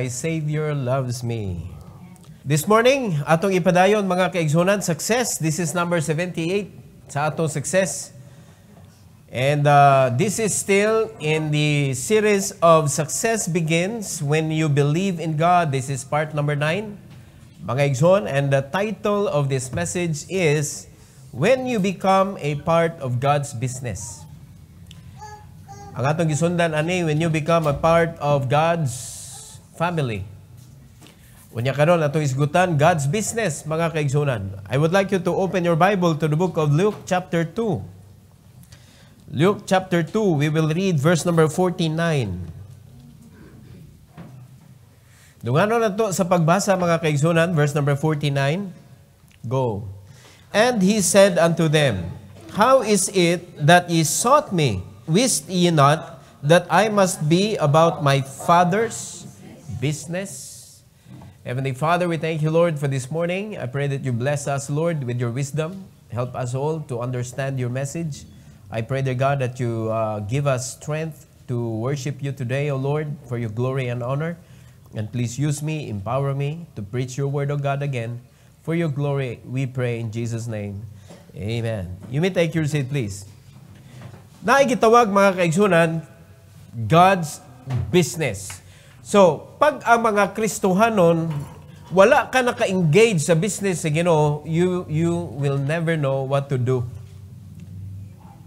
my Savior loves me. This morning, atong ipadayon mga kaigsunan, success. This is number 78 sa atong success. And uh, this is still in the series of Success Begins When You Believe in God. This is part number 9, mga igsoon. And the title of this message is When You Become a Part of God's Business. Ang atong gisundan ani, when you become a part of God's family. Unya ka karon ato isgutan God's business mga kaigsunan. I would like you to open your Bible to the book of Luke chapter 2. Luke chapter 2, we will read verse number 49. Dungano na to sa pagbasa mga kaigsunan, verse number 49. Go. And he said unto them, How is it that ye sought me? Wist ye not that I must be about my father's business. Heavenly Father, we thank you, Lord, for this morning. I pray that you bless us, Lord, with your wisdom. Help us all to understand your message. I pray, dear God, that you uh, give us strength to worship you today, O Lord, for your glory and honor. And please use me, empower me to preach your word, O God, again. For your glory, we pray in Jesus' name. Amen. You may take your seat, please. Naigitawag, mga kaigsunan, God's business. So, pag ang mga Kristohanon, wala ka naka-engage sa business sa eh, Ginoo, you, you will never know what to do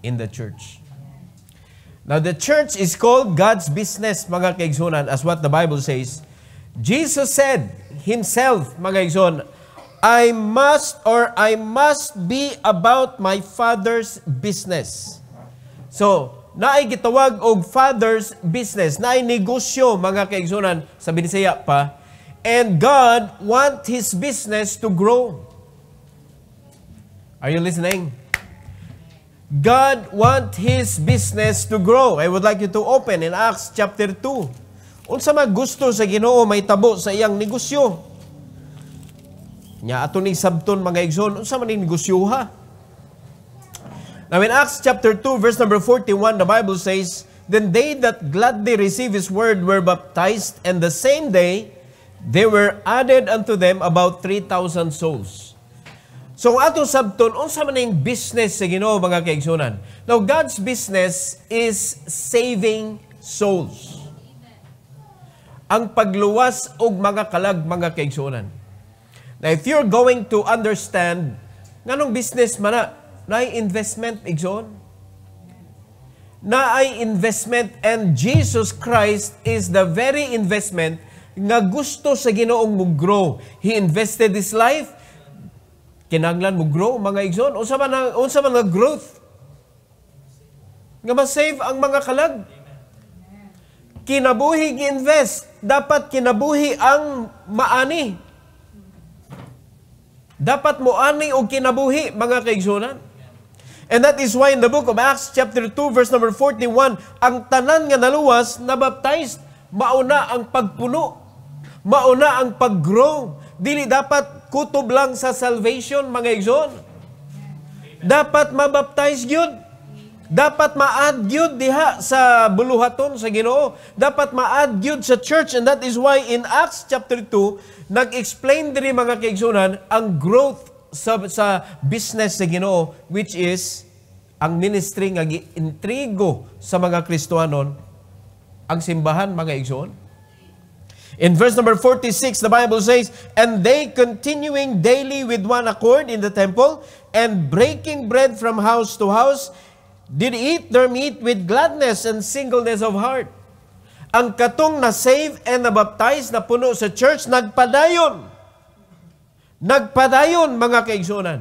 in the church. Now, the church is called God's business, mga kaigsunan, as what the Bible says. Jesus said himself, mga kaigsunan, I must or I must be about my Father's business. So, naay gitawag og father's business naay negosyo mga kaigsunan sa binisaya pa and God want his business to grow Are you listening? God want his business to grow. I would like you to open in Acts chapter 2. Unsa man gusto sa Ginoo may tabo sa iyang negosyo. Nya ato ning sabton mga igsoon unsa man negosyo ha? Now in Acts chapter 2 verse number 41, the Bible says, Then they that gladly received his word were baptized, and the same day they were added unto them about 3,000 souls. So ato sabton, unsa man ang business sa Ginoo mga kaigsoonan? Now God's business is saving souls. Ang pagluwas og mga kalag mga kaigsoonan. Now if you're going to understand nganong business man na na investment, Igson. Na ay investment and Jesus Christ is the very investment nga gusto sa ginoong mo grow. He invested His life. Kinanglan mo grow, mga Igson. Unsa man ang, unsa man ang growth. Nga ma-save ang mga kalag. Kinabuhi invest Dapat kinabuhi ang maani. Dapat mo ani og kinabuhi, mga kaigsunan. And that is why in the book of Acts chapter 2 verse number 41, ang tanan nga naluwas na nabaptized, mauna ang pagpuno, mauna ang paggrow. Dili dapat kutob lang sa salvation mga igsoon. Dapat mabaptize gyud. Dapat ma-add gyud diha sa buluhaton sa Ginoo. Dapat ma-add gyud sa church and that is why in Acts chapter 2 nag-explain diri mga kaigsunan ang growth sa, sa business na Ginoo which is ang ministry nga intrigo sa mga Kristohanon ang simbahan mga igsoon. In verse number 46, the Bible says, And they continuing daily with one accord in the temple, and breaking bread from house to house, did eat their meat with gladness and singleness of heart. Ang katong na save and na baptize na puno sa church, nagpadayon Nagpadayon mga kaigsunan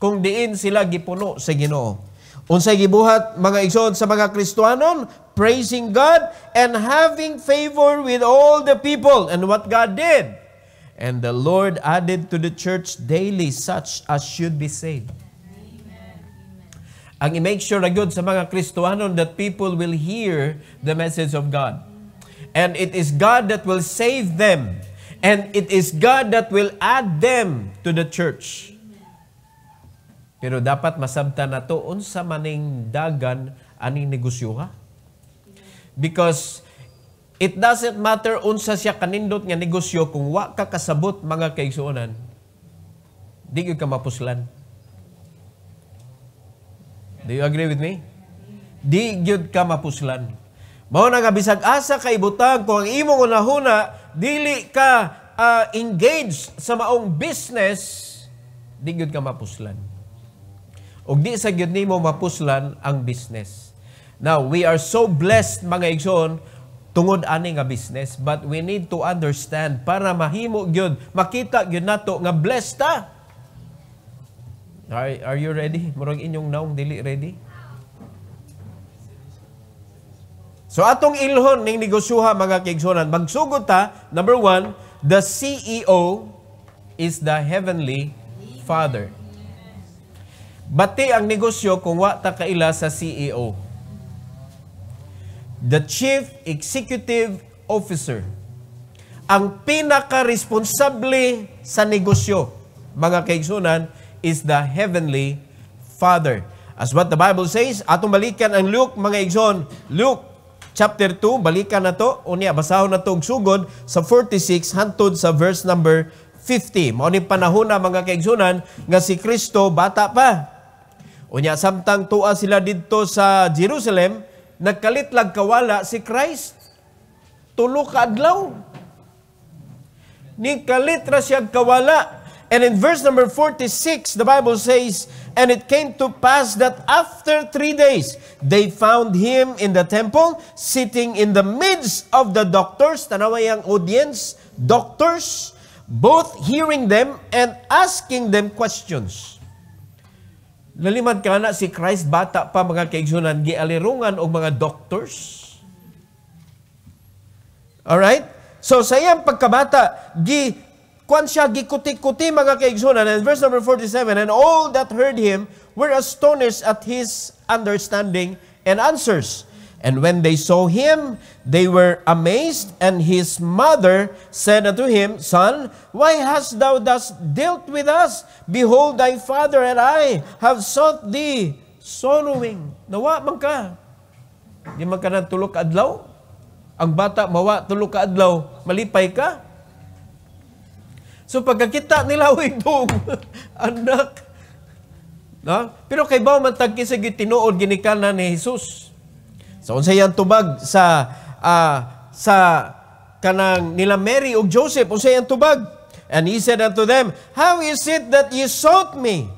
kung diin sila gipuno sa Ginoo. Unsay gibuhat mga igsoon sa mga Kristohanon, praising God and having favor with all the people and what God did. And the Lord added to the church daily such as should be saved. Amen. Ang i-make sure na good sa mga Kristohanon that people will hear the message of God. And it is God that will save them And it is God that will add them to the church. Pero dapat masabta na to unsa maning dagan aning negosyo ha. Because it doesn't matter unsa siya kanindot nga negosyo kung wa ka kasabot mga kaigsuonan. Di ka mapuslan. Do you agree with me? Di gyud ka mapuslan. Mao na nga bisag asa kay butang kung ang imong unahuna dili ka uh, engaged sa maong business, di gyud ka mapuslan. Og di sa gyud nimo mapuslan ang business. Now, we are so blessed mga igsoon tungod ani nga business, but we need to understand para mahimo gyud, makita gyud nato nga blessed ta. Are, are you ready? Murag inyong naong dili ready? So atong ilhon ning negosyoha mga kaigsunan, magsugod ta number one, the CEO is the heavenly Father. Bati ang negosyo kung wa ta kaila sa CEO. The Chief Executive Officer. Ang pinaka-responsable sa negosyo, mga kaigsunan, is the heavenly Father. As what the Bible says, atong balikan ang Luke, mga igsoon, Luke chapter 2, balikan na to, unya basahon na tong sugod sa 46 hantod sa verse number 50. Mao ni panahon na mga kaigsunan nga si Kristo bata pa. Unya samtang tua sila didto sa Jerusalem, nagkalitlag kawala si Christ. Tulo ka adlaw. Ni kalitra siya kawala And in verse number 46, the Bible says, And it came to pass that after three days, they found him in the temple, sitting in the midst of the doctors, tanaway audience, doctors, both hearing them and asking them questions. Lalimad ka na si Christ, bata pa mga kaigsunan, gialirungan o mga doctors. Alright? So sa iyang pagkabata, gi kwan siya gikuti-kuti mga kaigsunan. And verse number 47, And all that heard him were astonished at his understanding and answers. And when they saw him, they were amazed, and his mother said unto him, Son, why hast thou thus dealt with us? Behold, thy father and I have sought thee, sorrowing. Nawa man ka. Di man ka adlaw. Ang bata, mawa, tulok ka adlaw. Malipay ka. So pagkakita nila, uy, dog, anak. No? Pero kay Bao man tagkis sa gitinuod, ginikana ni Jesus. So, unsa yan tubag sa, uh, sa kanang nila Mary o Joseph, unsa yan tubag? And he said unto them, How is it that ye sought me?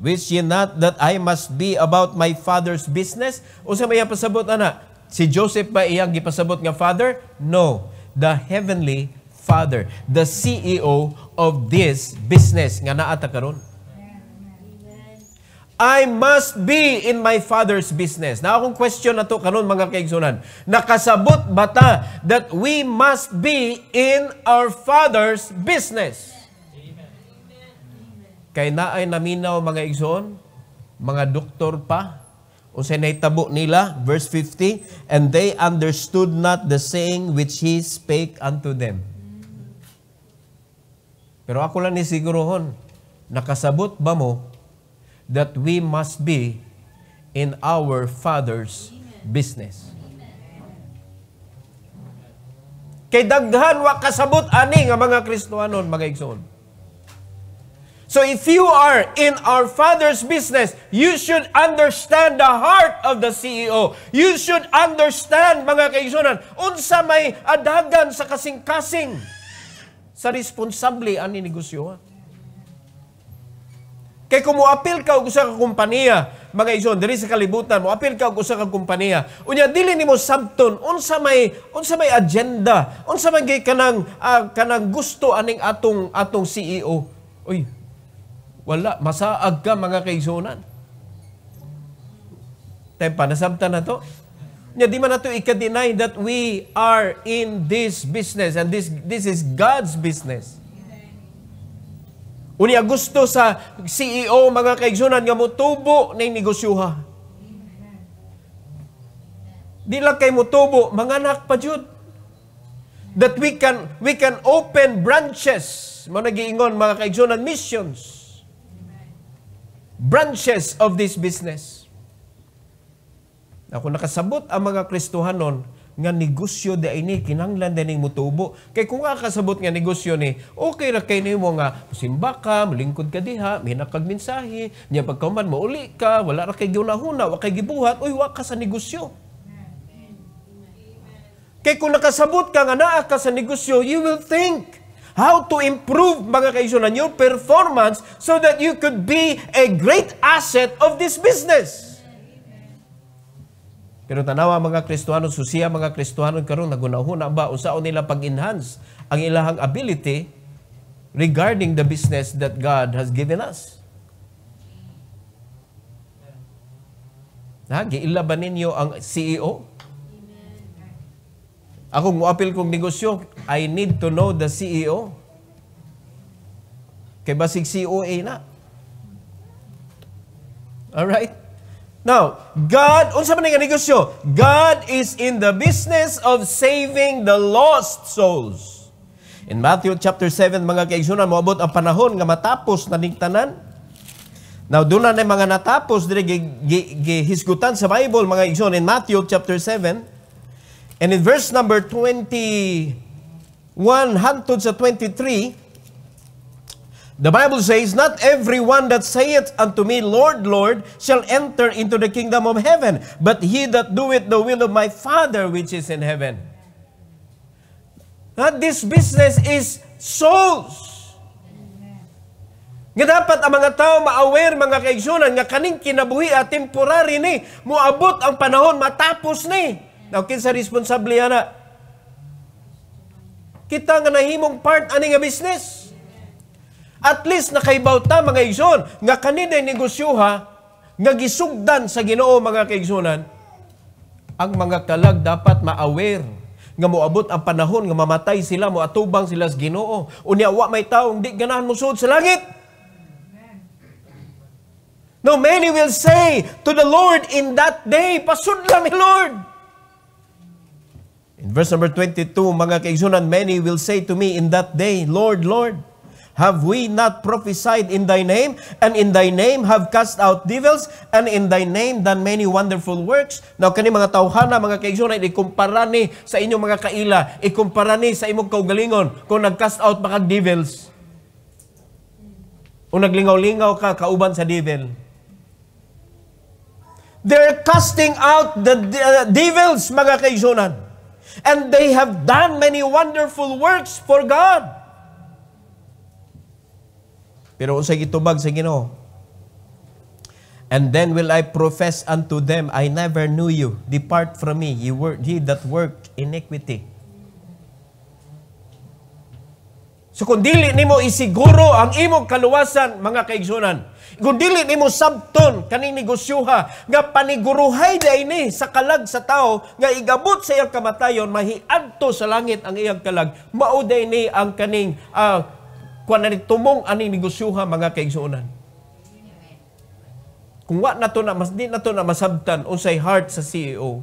Wish ye not that I must be about my father's business? Unsa may pasabot, ana? Si Joseph ba iyang gipasabot nga father? No. The heavenly father, the CEO of this business nga naa ta karon. I must be in my father's business. Na akong question na to karon mga kaigsunan. Nakasabot ba ta that we must be in our father's business? Amen. Kay naay naminaw mga igsoon, mga doktor pa, unsay nahitabo nila, verse 50, and they understood not the saying which he spake unto them. Pero ako lang ni sigurohon, nakasabot ba mo that we must be in our Father's business? Kay daghan wa kasabot ani nga mga Kristohanon mga igsoon. So if you are in our Father's business, you should understand the heart of the CEO. You should understand, mga kaigsoonan, unsa may adagan sa kasing-kasing sa responsable ang ninegosyo. Kay kung moapil ka og usa ka kumpanya, mga igsoon diri sa kalibutan, mo moapil ka og usa ka kumpanya, unya dili nimo sabton unsa may unsa may agenda, unsa may gay kanang uh, kanang gusto aning atong atong CEO. Uy, wala masaag ka mga kaigsoonan. Tay panasabtan na to. Nya di man nato ika-deny that we are in this business and this this is God's business. Unya gusto sa CEO mga kaigsunan nga motubo ning negosyoha. Di lang kay motubo, mga anak pa jud. That we can we can open branches. Mo nagiingon mga kaigsunan missions. Branches of this business. Ako nakasabot ang mga Kristohanon nga negosyo di ini kinanglan dining mutubo. Kay kung nga kasabot nga negosyo ni, okay ra kay nimo nga simba ka, malingkod ka diha, mihina kag mensahe, nya pagkaman mo uli ka, wala ra kay giunahuna, wa kay gibuhat, oy wa ka sa negosyo. Kay kung nakasabot ka nga naa ka sa negosyo, you will think how to improve mga kaisyon your performance so that you could be a great asset of this business. Pero tanawa mga Kristohanon, susiya mga Kristohanon karon nagunahuna ba unsaon nila pag-enhance ang ilahang ability regarding the business that God has given us. Ha, giilaban ninyo ang CEO? Ako muapil kong negosyo, I need to know the CEO. Kay basig COA e na. All right? Now, God, unsa man nga negosyo? God is in the business of saving the lost souls. In Matthew chapter 7 mga kaigsoonan moabot ang panahon nga matapos na ning Now, doon na mga natapos dire gihisgutan sa Bible mga igsoon in Matthew chapter 7 and in verse number 21 hantud sa 23 The Bible says, Not everyone that saith unto me, Lord, Lord, shall enter into the kingdom of heaven, but he that doeth the will of my Father which is in heaven. Not this business is souls. Nga dapat ang mga tao ma-aware, mga kaigsunan, nga kaning kinabuhi at temporary ni, muabot ang panahon, matapos ni. Now, kinsa responsable na. Kita nga nahimong part, ani nga business. At least nakaibaw ta mga igsoon nga kaninay negosyoha, nga gisugdan sa Ginoo mga kaigsoonan, ang mga kalag dapat ma-aware nga moabot ang panahon nga mamatay sila mo atubang sila sa Ginoo unya wa may taong di ganahan musud sa langit No, many will say to the Lord in that day, pasud lang ni Lord. In verse number 22, mga kaigsoonan many will say to me in that day, Lord, Lord, Have we not prophesied in thy name? And in thy name have cast out devils? And in thy name done many wonderful works? Now, kani mga tawhana, mga kaigsunan, ikumpara ni sa inyong mga kaila, ikumpara ni sa imong kaugalingon kung nag-cast out ba devils. Kung naglingaw-lingaw ka, kauban sa devil. They're casting out the uh, devils, mga kaigsunan. And they have done many wonderful works for God. Pero unsay gitubag sa Ginoo? And then will I profess unto them, I never knew you. Depart from me, ye, work, ye that work iniquity. So kung dili nimo isiguro ang imong kaluwasan, mga kaigsunan, kung dili nimo sabton kaning negosyoha nga paniguruhay day ni sa kalag sa tao nga igabot sa iyang kamatayon mahiadto sa langit ang iyang kalag mao day ni ang kaning uh, kuan na tumong ani negosyoha mga kaigsuonan. Kung wa na to na mas di na to na masabtan unsay heart sa CEO,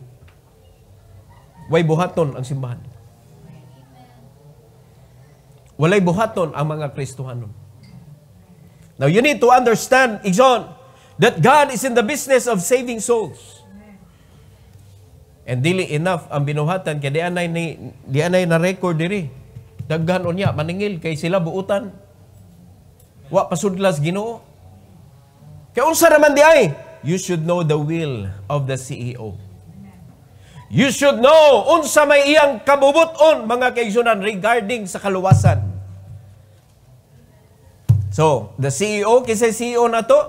way buhaton ang simbahan. Walay buhaton ang mga Kristohanon. Now you need to understand, Igson, that God is in the business of saving souls. And dili enough ang binuhatan kay di anay ni di anay na record diri. Daghan unya maningil kay sila buutan. Wa pasudlas Ginoo. Kay unsa naman di ay? You should know the will of the CEO. You should know unsa may iyang kabubuton mga kaigsunan regarding sa kaluwasan. So, the CEO, kisa CEO na to?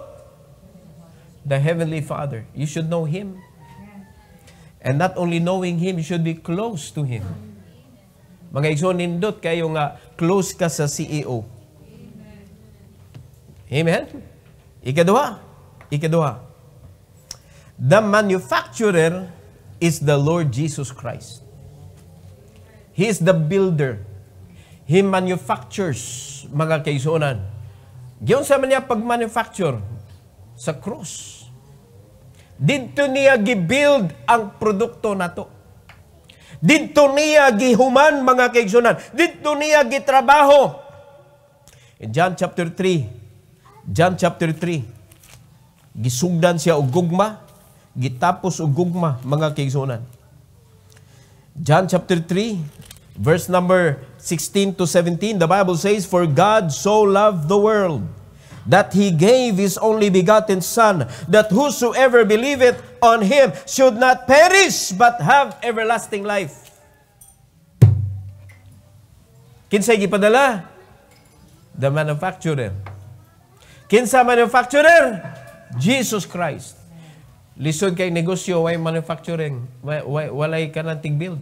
The Heavenly Father. You should know Him. And not only knowing Him, you should be close to Him. Mga igsoon nindot kayo nga close ka sa CEO. Amen. Ikaduha. Ikaduha. The manufacturer is the Lord Jesus Christ. He is the builder. He manufactures mga kaisunan. Giyon sa niya pag-manufacture sa cross. Dito niya gibuild ang produkto nato. Dito niya gihuman mga kaigsunan. Dito niya gitrabaho. In John chapter 3, John chapter 3, gisugdan siya og gugma, gitapos og gugma mga kaigsunan. John chapter 3, verse number 16 to 17, the Bible says, For God so loved the world that he gave his only begotten son that whosoever believeth on him should not perish but have everlasting life kinsay gipadala the manufacturer kinsa manufacturer Jesus Christ Listen kay negosyo why manufacturing Why, way, walay kanang tig-build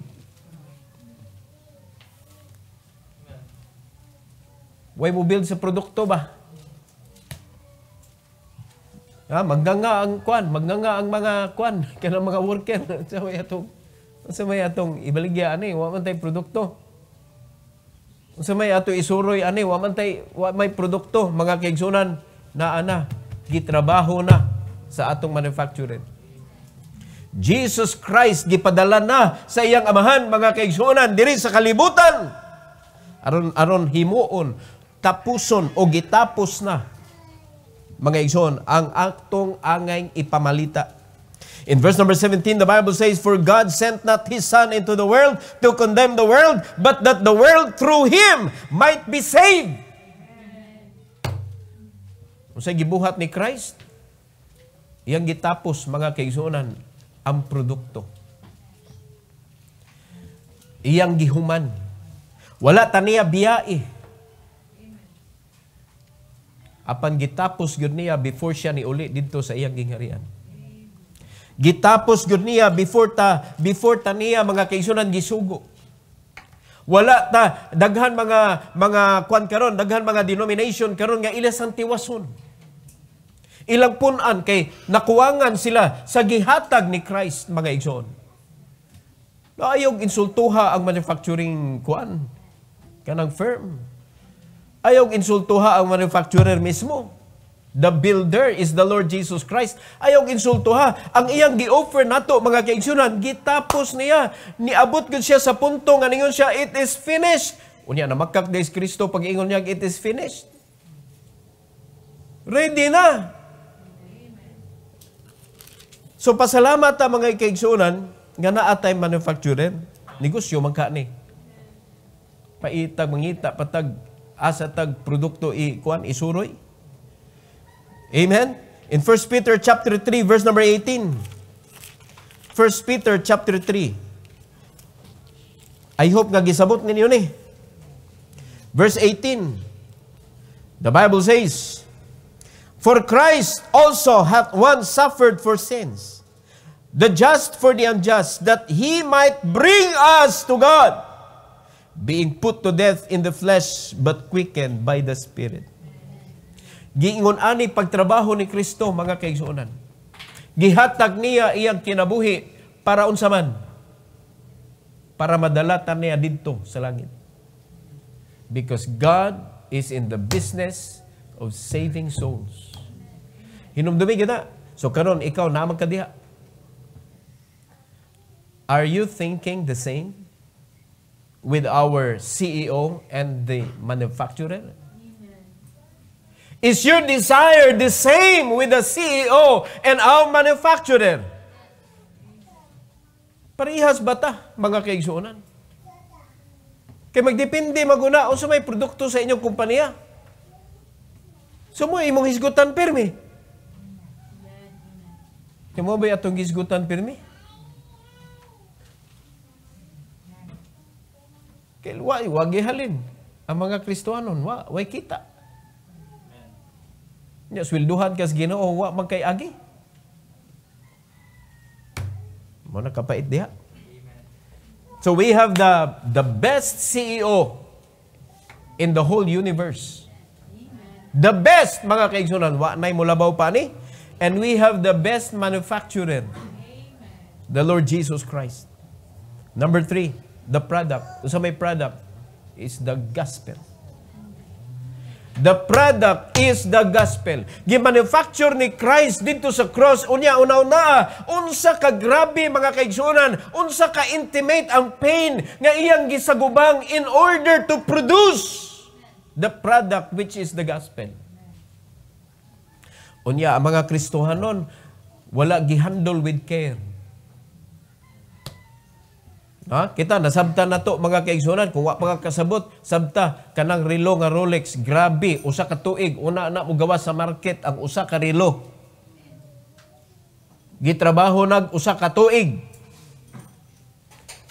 Why mo build sa produkto ba Ah, magdanga ang kwan, magdanga ang mga kwan kanang mga worker sa may atong sa may atong ibaligya ani, wa man tay produkto. Sa may ato isuroy ani, wa man tay wa may produkto mga kaigsunan na ana gitrabaho na sa atong manufacturing. Jesus Christ gipadala na sa iyang amahan mga kaigsunan diri sa kalibutan. Aron aron himuon tapuson o gitapos na mga igsoon, ang aktong angay ipamalita. In verse number 17, the Bible says, For God sent not His Son into the world to condemn the world, but that the world through Him might be saved. Kung sa gibuhat ni Christ, iyang gitapos mga kaigsunan ang produkto. Iyang gihuman. Wala taniya biyae apan gitapos gyud niya before siya ni uli didto sa iyang gingharian. Gitapos gyud niya before ta before ta niya mga kaisunan gisugo. Wala ta daghan mga mga kwan karon, daghan mga denomination karon nga ila sang tiwason. Ilang punan kay nakuwangan sila sa gihatag ni Christ mga igsoon. Naayog insultuha ang manufacturing kwan kanang firm Ayaw insultuha ang manufacturer mismo. The builder is the Lord Jesus Christ. Ayaw insultuha. Ang iyang gi-offer nato mga kaigsoonan, gitapos niya. Niabot gud siya sa punto nga ningon siya, it is finished. Unya na magkak days Kristo pag ingon niya, it is finished. Ready na. So pasalamat ang mga kaigsoonan nga naa tay manufacturer. Negosyo man ka ni. Paitag mangita patag asa tag produkto i kuan isuroy. Amen. In 1 Peter chapter 3 verse number 18. 1 Peter chapter 3. I hope nga gisabot ninyo ni. Verse 18. The Bible says, For Christ also hath once suffered for sins, the just for the unjust, that he might bring us to God, being put to death in the flesh, but quickened by the Spirit. Giingon ani pagtrabaho ni Kristo, mga kaigsuonan. Gihatag niya iyang kinabuhi para unsa man. Para madalatan niya dito sa langit. Because God is in the business of saving souls. Hinumdumi kita. So karon ikaw naman kadiha. Are you thinking the same? with our CEO and the manufacturer? Is your desire the same with the CEO and our manufacturer? Parehas ba ta, mga kaigsunan? Kay magdepende maguna o sumay produkto sa inyong kumpanya. So imong hisgutan pirmi. Kay mo ba atong hisgutan pirmi? Kaya why, wag ihalin. Ang mga Kristohanon, wa, way kita. Nya swilduhan kas Ginoo wa magkayagi. Mo na kapait diha. So we have the the best CEO in the whole universe. The best mga kaigsunan wa nay mulabaw pa ni and we have the best manufacturer. The Lord Jesus Christ. Number three, The product, so my product is the gospel. The product is the gospel. Gimanufacture ni Christ dito sa cross unya unaw na unsa ka grabe mga kaigsunan, unsa ka intimate ang pain nga iyang gisagubang in order to produce the product which is the gospel. Unya ang mga Kristohanon wala gihandle with care. Ha? Kita nasabta na to mga kaigsoonan kung wa pa kasabot sabta kanang relo nga Rolex grabe usa ka tuig una na mo gawa sa market ang usa ka relo. Gitrabaho nag usa ka tuig.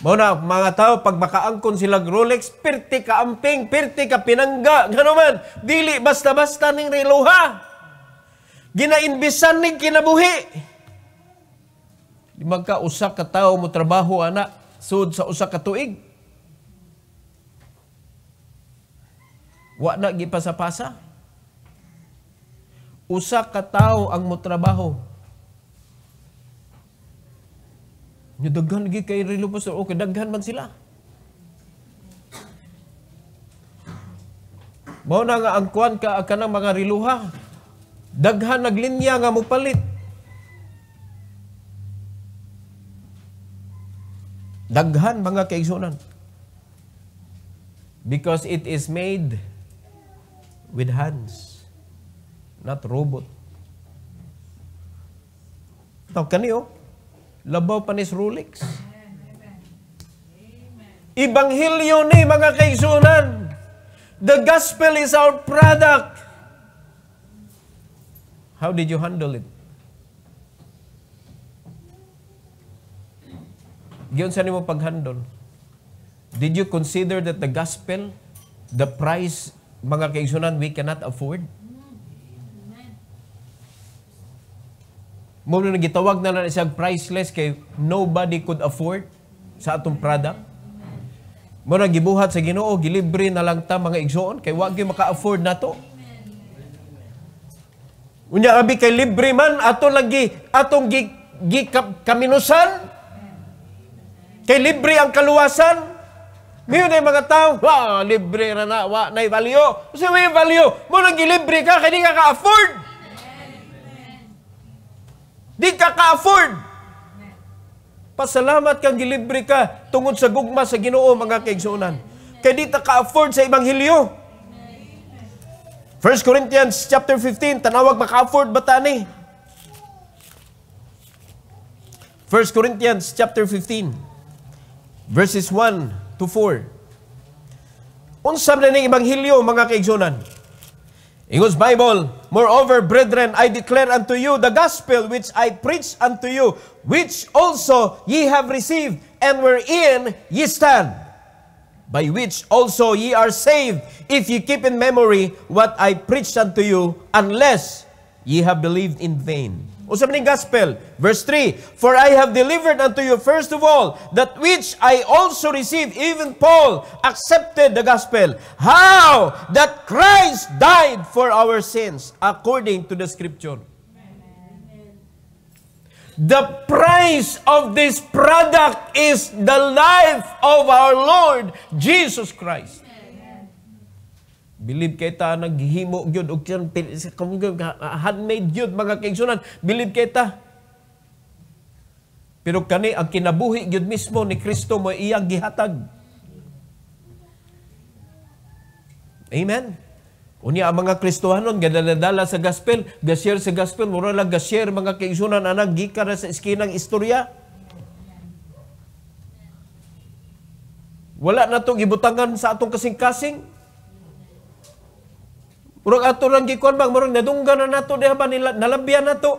Mao na mga tao pag makaangkon sila Rolex perti ka amping perti ka pinangga ngano man dili basta-basta ning relo ha. Ginainbisan ning kinabuhi. Di magka usa ka tawo mo trabaho anak sud sa usa ka tuig. Wa na gipasapasa. Usa ka tawo ang motrabaho. Nyo daghan gi kay Rilo Pastor, okay daghan man sila. Mao na nga ang kuan ka kanang mga riluha. Daghan naglinya nga mupalit Daghan mga kaigsunan. Because it is made with hands, not robot. Tawag kaniyo, labaw pa ni Rolex. Ibanghilyo ni mga kaigsunan. The gospel is our product. How did you handle it? Giyon sa nimo paghandol. Did you consider that the gospel, the price, mga kaigsunan, we cannot afford? Mo na gitawag na na isang priceless kay nobody could afford sa atong product. Mo gibuhat sa Ginoo, gilibre na lang ta mga igsoon kay wa gyud maka-afford na to. Unya abi kay libre man ato lagi atong gi, gi kaminusan Kay libre ang kaluwasan. Ngayon ay mga tao, wa, libre na na, wa, na'y value. Kasi may value. Mo nang gilibre ka, kaya di ka ka-afford. Di ka ka-afford. Pasalamat kang gilibre ka tungod sa gugma sa ginoo, mga kaigsunan. Kaya di ta ka-afford sa Ebanghelyo. 1 Corinthians chapter 15, tanawag maka-afford ba tani? 1 Corinthians chapter 15 verses 1 to 4. Unsa na ning ebanghelyo mga kaigsoonan? God's Bible, Moreover, brethren, I declare unto you the gospel which I preach unto you, which also ye have received, and wherein ye stand, by which also ye are saved, if ye keep in memory what I preached unto you, unless ye have believed in vain. Usap ni Gospel, verse 3, For I have delivered unto you first of all that which I also received, even Paul accepted the Gospel. How? That Christ died for our sins, according to the Scripture. The price of this product is the life of our Lord Jesus Christ. Believe kita naghimo gyud og tiyan handmade gyud mga kaigsunan. Believe kita. Pero kani ang kinabuhi gyud mismo ni Kristo mo iyang gihatag. Amen. Unya ang mga Kristohanon gadadala sa gospel, gashare sa gospel, mura lang gashare mga kaigsunan anang gikan sa iskinang istorya. Wala na itong ibutangan sa atong kasing-kasing. Murag ato lang gikuan bang murag nadungga na nato diha ba nila nalabyan nato.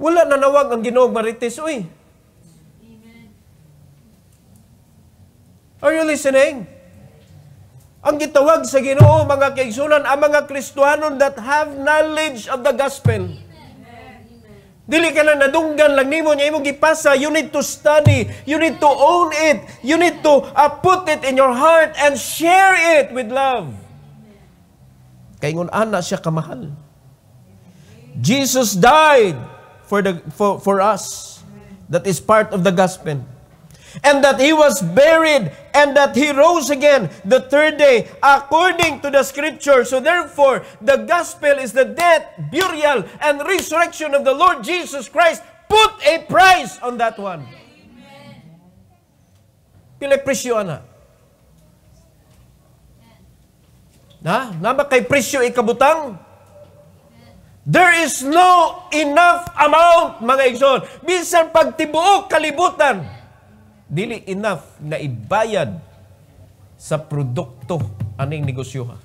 Wala na nawag ang Ginoong Marites oy. Are you listening? Ang gitawag sa Ginoo mga kaigsunan ang mga Kristohanon that have knowledge of the gospel. Amen. Dili ka na nadunggan lang nimo niya imong gipasa. You need to study. You need to own it. You need to uh, put it in your heart and share it with love. Kay ngon ana siya kamahal. Jesus died for the for, for us. That is part of the gospel and that he was buried, and that he rose again the third day, according to the scripture. So therefore, the gospel is the death, burial, and resurrection of the Lord Jesus Christ. Put a price on that one. Pilay presyo ana. Na, nama kay presyo ikabutang. There is no enough amount, mga igsoon. Bisan pagtibuok kalibutan dili enough na ibayad sa produkto aning negosyo ha.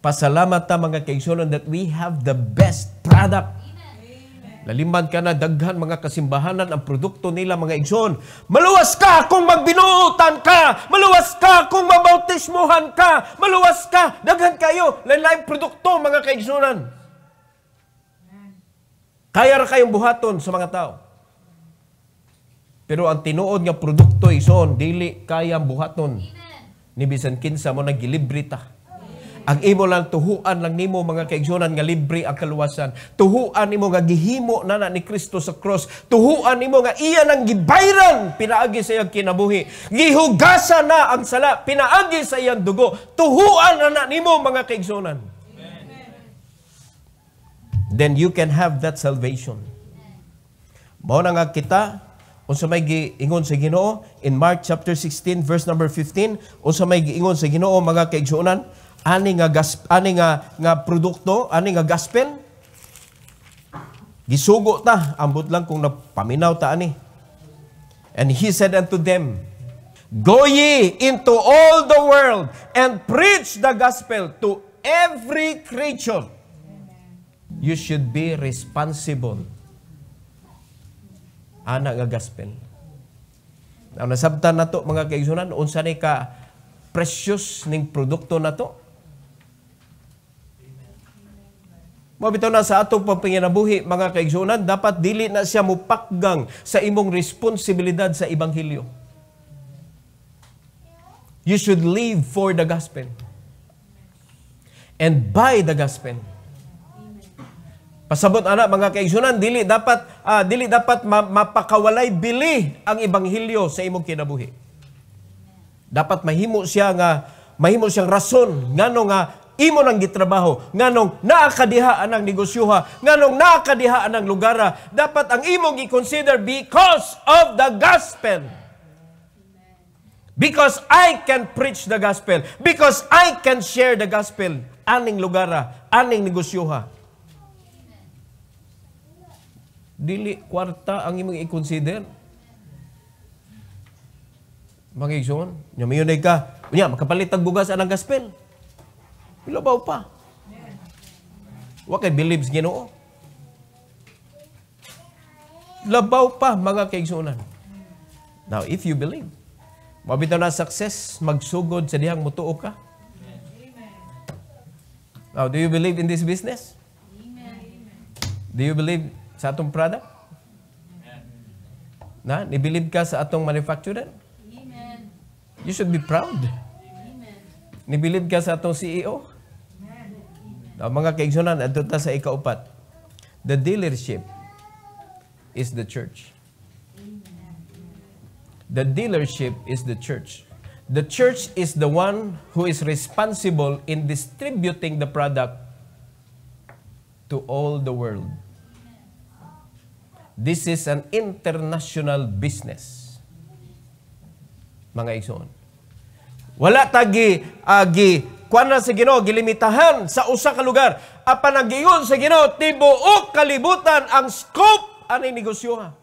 Pasalamat ta mga kaigsunan that we have the best product. Amen. Laliman ka na daghan mga kasimbahanan ang produkto nila mga igsoon. Maluwas ka kung magbinuutan ka. Maluwas ka kung mabautismuhan ka. Maluwas ka. Daghan kayo. Lain-lain produkto mga kaigsunan. Kaya ra kayong buhaton sa mga tao. Pero ang tinuod nga produkto ison dili kayang buhaton. Ni bisan kinsa mo nagilibre ta. Ang imo lang tuhuan lang nimo mga kaigsunan nga libre ang kaluwasan. Tuhuan nimo nga gihimo na na ni Kristo sa cross. Tuhuan nimo nga iya nang gibayran pinaagi sa iyang kinabuhi. Gihugasa na ang sala pinaagi sa iyang dugo. Tuhuan na na nimo mga kaigsunan. Then you can have that salvation. Mao na nga kita unsa may giingon sa Ginoo in Mark chapter 16 verse number 15 unsa may giingon sa Ginoo mga kaigsuonan ani nga gas, ani nga nga produkto ani nga gospel gisugo ta ambot lang kung napaminaw ta ani and he said unto them go ye into all the world and preach the gospel to every creature you should be responsible anak nga gaspen. Now, nasabtan na to, mga kaigsunan, unsa ni ka precious ning produkto na to. Mabitaw na sa atong pagpanginabuhi, mga kaigsunan, dapat dili na siya mupakgang sa imong responsibilidad sa Ebanghelyo. You should live for the gospel. And by the gospel. Pasabot ana mga kaigsoonan dili dapat uh, dili dapat ma- mapakawalay bili ang ebanghelyo sa imong kinabuhi. Dapat mahimo siya nga mahimo siyang rason ngano nga imo nang gitrabaho nganong naa kadiha anang negosyoha nganong naa kadiha anang lugara dapat ang imong i-consider because of the gospel. Because I can preach the gospel. Because I can share the gospel. Aning lugara, aning negosyoha dili kwarta ang imong i-consider. Mga igsoon, nya mayon na ka. Unya makapalit tag bugas anang gospel. Ilabaw pa. Wa kay believes Ginoo. Labaw pa mga kaigsuonan. Now, if you believe, mabitaw na success, magsugod sa dihang mutuo ka. Now, do you believe in this business? Amen. Do you believe sa atong product? Na, nibilib ka sa atong manufacturer? Amen. You should be proud. Amen. Nibilib ka sa atong CEO? Amen. Ang ah, mga kaigsunan, ato ta sa ikaupat. The dealership is the church. Amen. The dealership is the church. The church is the one who is responsible in distributing the product to all the world. This is an international business. Mga igsoon. Wala tagi agi ah, kuan sa Ginoo gilimitahan sa usa ka lugar. Apan ang giingon sa Ginoo tibuok kalibutan ang scope ani negosyo ha.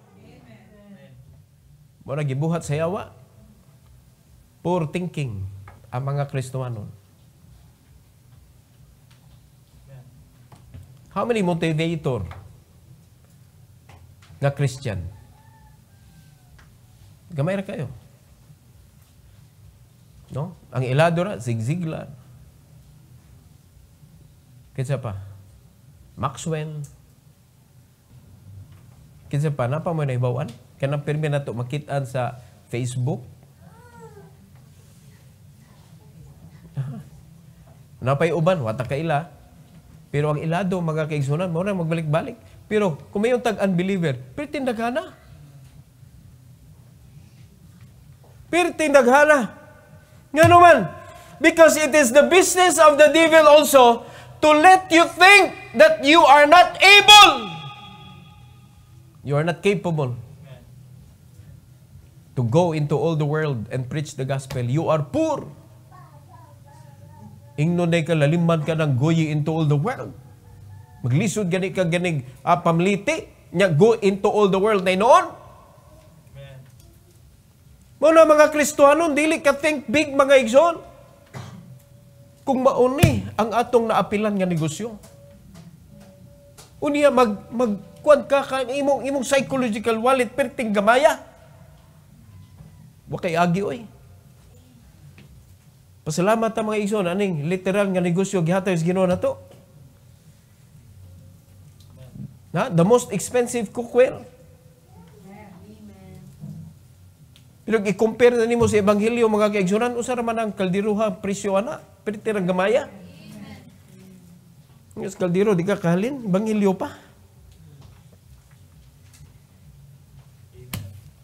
Mo na gibuhat sa yawa. Poor thinking ang mga Kristohanon. How many motivator nga Christian. Gamay ra kayo. No? Ang ilado ra, zigziglar. Kinsa pa? Maxwell. Kinsa pa? Napa mo nahibawan? Kanang pirmi na ito makitaan sa Facebook. Napay uban, wata ka ila. Pero ang ilado, mga kaigsunan, mo na magbalik-balik. Pero kung may tag-unbeliever, pirtin daghana. Pirtin daghana. Nga naman, because it is the business of the devil also to let you think that you are not able. You are not capable to go into all the world and preach the gospel. You are poor. Ingno day ka, lalimban ka ng goyi into all the world. Maglisod gani ka ganig uh, pamliti nya go into all the world na noon. Mo na mga Kristohanon dili ka think big mga igsoon. Kung mauni ang atong naapilan nga negosyo. Unya mag magkuan ka kan imong imong psychological wallet perting gamaya. Wa kay agi oy. Pasalamat ta mga igsoon aning literal nga negosyo gihatag sa Ginoo nato. Ha? The most expensive cookware. Pero i-compare na nimo sa ebanghelyo mga kaigsuran, usa ra man ang kaldiroha, presyo ana, perti ra gamaya. Nga sa kaldiro di ka kahalin, ebanghelyo pa.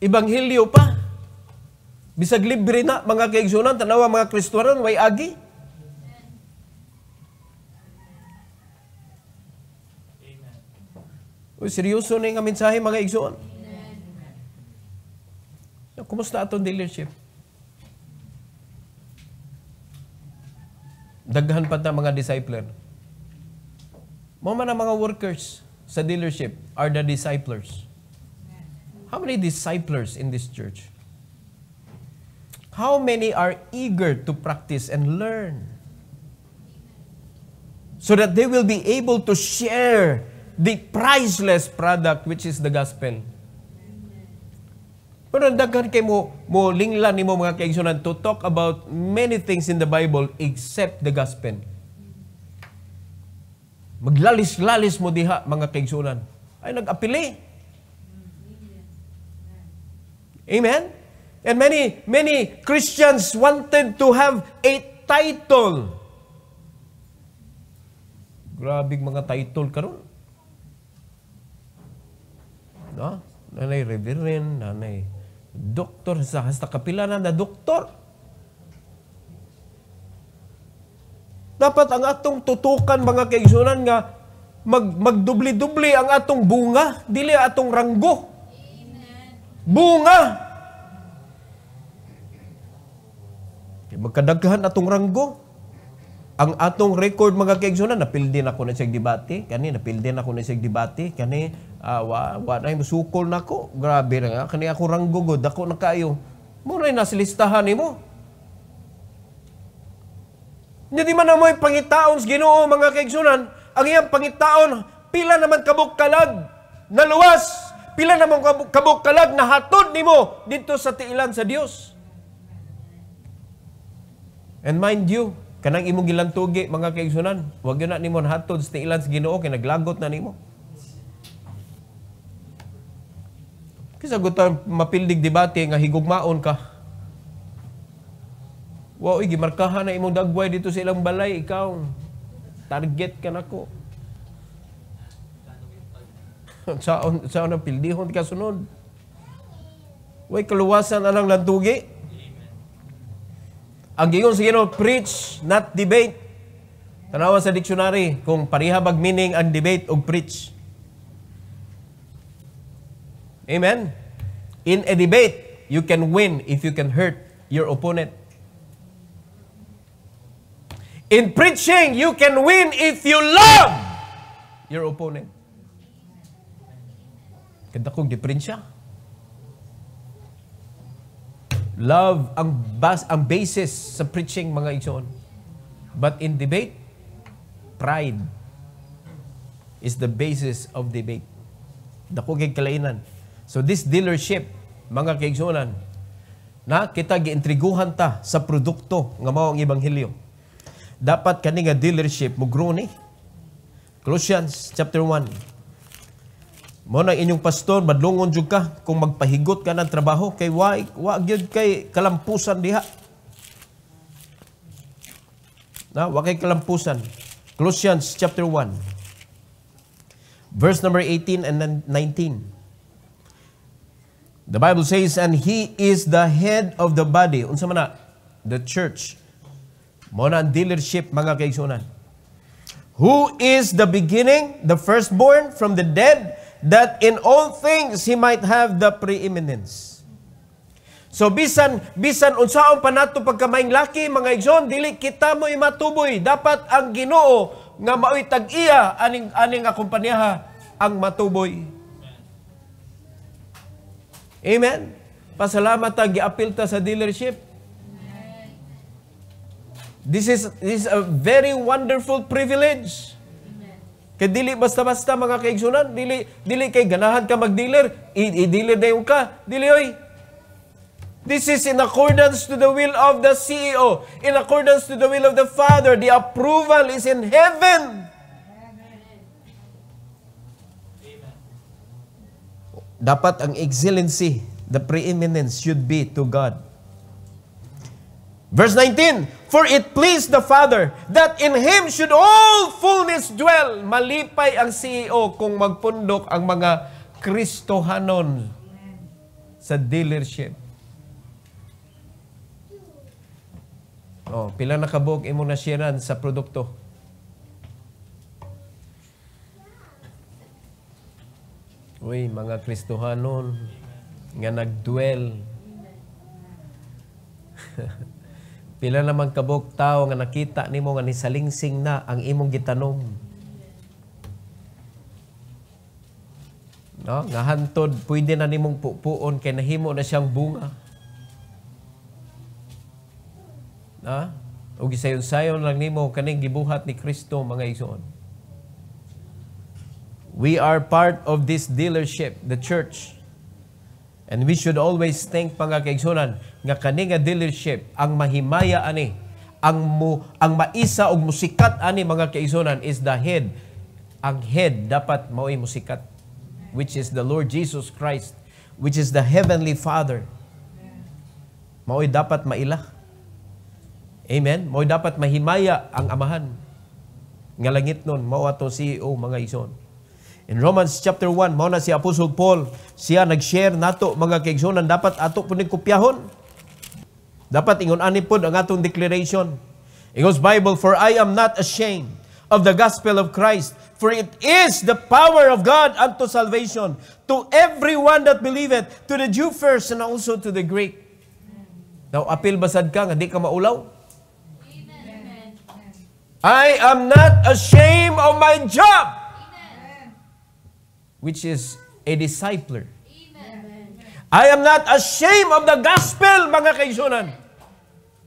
Ebanghelyo pa. Bisag libre na mga kaigsuran, tanawa mga Kristoran, way agi. Uy, seryoso na yung mensahe mga igsoon. So, Kumusta atong dealership? Daghan pa na mga discipler. Mga na mga workers sa dealership are the disciples. How many disciples in this church? How many are eager to practice and learn? So that they will be able to share the priceless product which is the gospel. Pero daghan kay mo mo linglan nimo mga kaigsunan to talk about many things in the Bible except the gospel. Maglalis-lalis mo diha mga kaigsunan. Ay nagapili. Amen. And many many Christians wanted to have a title. Grabe mga title karon. No? Nanay Redirin, nanay doktor sa hasta kapila na doktor. Dapat ang atong tutukan mga kaigsunan nga mag magdubli-dubli ang atong bunga, dili atong ranggo. Bunga. Magkadaghan atong ranggo ang atong record mga kaigsunan napildin ako na sa debate kani napildin ako na sa debate kani uh, wa wa na musukol nako grabe na kani ako rang gugod ako na kayo mo na nas listahan nimo Nya di man na mo'y pangitaon sa ginoo mga kaigsunan, ang iyang pangitaon, pila naman kabukkalag na luwas, pila naman kabukkalag na hatod nimo dito sa tiilan sa Dios. And mind you, Kanang imong gilantugi mga kaigsunan, wag yun na nimo hatod sa ilan sa Ginoo kay naglagot na nimo. Kisa gutan mapildig debate nga higugmaon ka. Wow, gimarkahan na imong dagway dito sa ilang balay ikaw. Target ka nako. sa saon ang pildihon ka sunod. Way kaluwasan anang lantugi. Ang gigon sa Ginoo preach not debate. Tanawa sa dictionary kung pareha bag meaning ang debate og preach. Amen. In a debate, you can win if you can hurt your opponent. In preaching, you can win if you love your opponent. Ganda kong di Love ang bas ang basis sa preaching mga igsoon. But in debate, pride is the basis of debate. Dako kay kalainan. So this dealership mga kaigsunan na kita giintriguhan ta sa produkto nga mao ang ebanghelyo. Dapat kani nga dealership mo grow ni. Colossians chapter 1 mo nang inyong pastor madlungon jud ka kung magpahigot ka ng trabaho kay wa wa gyud kay kalampusan diha. Na wa kay kalampusan. Colossians chapter 1 verse number 18 and 19. The Bible says, And He is the head of the body. Unsa man na? The church. Muna ang dealership, mga kaigsunan. Who is the beginning, the firstborn from the dead, that in all things he might have the preeminence. So bisan bisan unsaon pa nato pagkamaing laki mga igsoon dili kita mo imatuboy dapat ang Ginoo nga maoy tag-iya aning aning akumpanyaha ang matuboy. Amen. Pasalamat ta giapil ta sa dealership. This is this is a very wonderful privilege. Kay dili basta-basta mga kaigsunan, dili dili kay ganahan ka magdealer, dealer i-dealer dayon ka, dili oy. This is in accordance to the will of the CEO, in accordance to the will of the Father. The approval is in heaven. Amen. Dapat ang excellency, the preeminence should be to God. Verse 19, For it pleased the Father that in Him should all fullness dwell. Malipay ang CEO kung magpundok ang mga Kristohanon sa dealership. Oh, pila na nakabog imo na sharean sa produkto. Uy, mga Kristohanon nga nagduel. Pila naman kabog tao nga nakita nimo nga nisalingsing na ang imong gitanom. No, nga hantod pwede na nimong pupuon kay nahimo na siyang bunga. Na? O gisayon-sayon lang nimo kaning gibuhat ni Kristo mga igsoon. We are part of this dealership, the church. And we should always think mga kaigsonan, nga kani nga dealership ang mahimaya ani ang mo ang maisa og musikat ani mga kaisonan is the head. Ang head dapat mao'y musikat which is the Lord Jesus Christ which is the heavenly Father. Mao'y dapat maila. Amen. Mao'y dapat mahimaya ang amahan nga langit nun. Mao ato CEO mga ison. In Romans chapter 1, mao na si Apostle Paul, siya nag-share nato mga kaigsoonan dapat ato puning kopyahon dapat ingon ani pod ang atong declaration. Ingon's Bible, For I am not ashamed of the gospel of Christ, for it is the power of God unto salvation to everyone that believeth, to the Jew first and also to the Greek. Now, apil basad ka nga ka maulaw? Amen. I am not ashamed of my job, which is a discipler. Amen. I am not ashamed of the gospel, mga kaisunan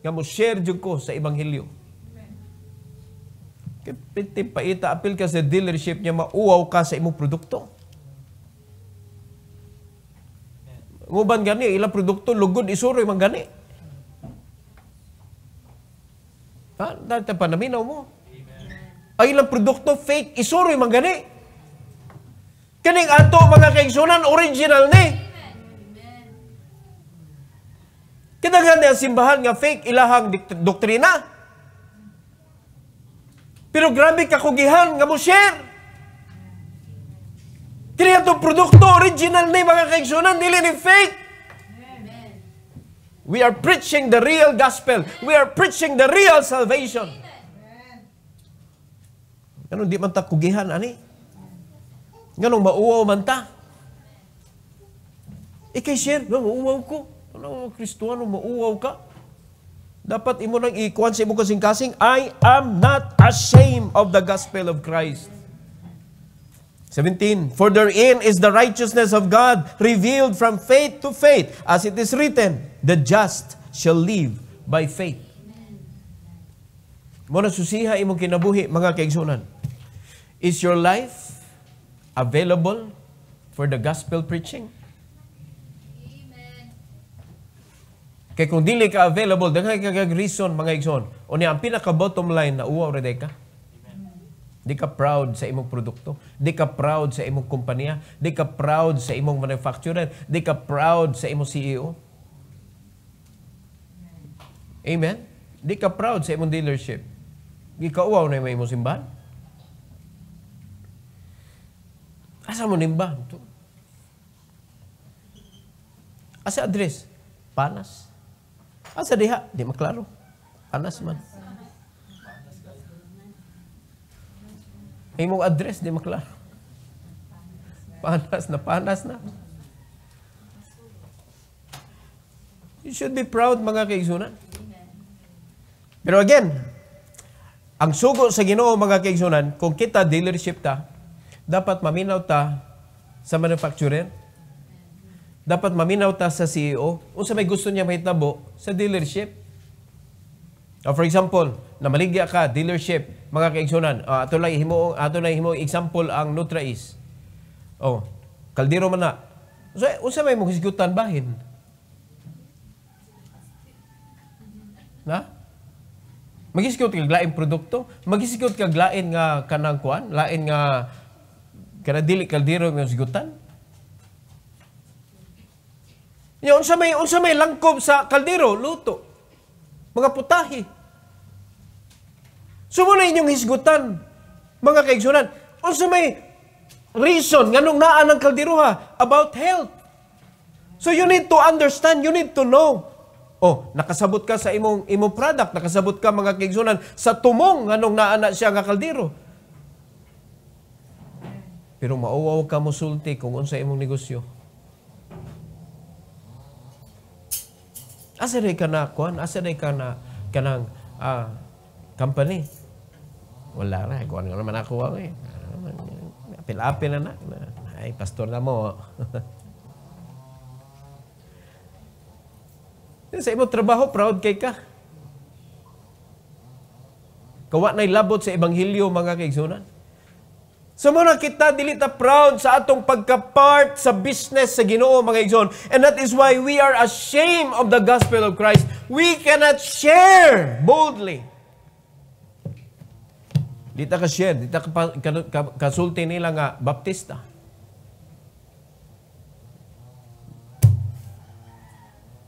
nga mo share jud ko sa ebanghelyo. Kipiti paita apil ka sa dealership niya mauwaw ka sa imong produkto. Nguban gani ilang produkto lugod isuroy man gani. Ha? Dati pa naminaw mo. Ay ilang produkto fake isuroy man gani. Kaning ato mga kaigsunan original ni. Eh. Kadaghan ang simbahan nga fake ilahang doktrina. Pero grabe kakugihan nga mo share. Kaya itong produkto, original na mga kaigsunan, nila ni fake. We are preaching the real gospel. We are preaching the real salvation. Ganun di man ta kugihan, ani? Ganun mauwaw man ta? Ikay share, mauwaw ko. Ano, Kristiyano, mauwaw ka? Dapat imo nang ikuan sa imo kasing-kasing, I am not ashamed of the gospel of Christ. 17. For therein is the righteousness of God revealed from faith to faith, as it is written, the just shall live by faith. Mo na susiha imong kinabuhi mga kaigsunan. Is your life available for the gospel preaching? Kay kung dili ka available, daghan kay reason mga igsoon. Unya ang pinaka bottom line na uwa ra ka. Di ka proud sa imong produkto, di ka proud sa imong kumpanya, di ka proud sa imong manufacturer, di ka proud sa imong CEO. Amen. Di ka proud sa imong dealership. Di ka uwaw na imong simbahan. Asa mo nimbahan Asa address? Panas. Asa diha? Di maklaro. Panas man. Imong address di maklaro. Panas na, panas na. You should be proud mga kaigsunan. Pero again, ang sugo sa Ginoo mga kaigsunan, kung kita dealership ta, dapat maminaw ta sa manufacturer, dapat maminaw ta sa CEO unsa may gusto niya mahitabo sa dealership. Uh, for example, namaligya ka dealership mga kaigsunan. Uh, ato lang himo ato lang himo example ang Nutrais. Oh, kaldero man na. So unsa may mong bahin? Na? Magisikot kag lain produkto, magisikot kag lain nga kanang kuan, lain nga kana dili kaldero may hisgutan. Nya unsa may unsa may langkob sa kaldero, luto. Mga putahi. Sumo na inyong hisgutan, mga kaigsoonan, Unsa may reason nganong naa ang kaldero ha about health. So you need to understand, you need to know. Oh, nakasabot ka sa imong imong product, nakasabot ka mga kaigsoonan sa tumong nganong naa na siya nga kaldero. Pero mauwaw ka mo sulti kung unsa imong negosyo. Asa na kana kuan? Asa na kana kanang ah, company? Wala na. Kuan nga naman ako ah, eh. Apil-apil na na. Ay, pastor na mo. Ah. sa imo trabaho, proud kay ka. Kawa na'y labot sa Ebanghelyo, mga kaigsunan. So muna kita dili ta proud sa atong pagka-part sa business sa Ginoo mga igsoon. And that is why we are ashamed of the gospel of Christ. We cannot share boldly. Di ta ka share, di ta ka kasulti nila nga baptista.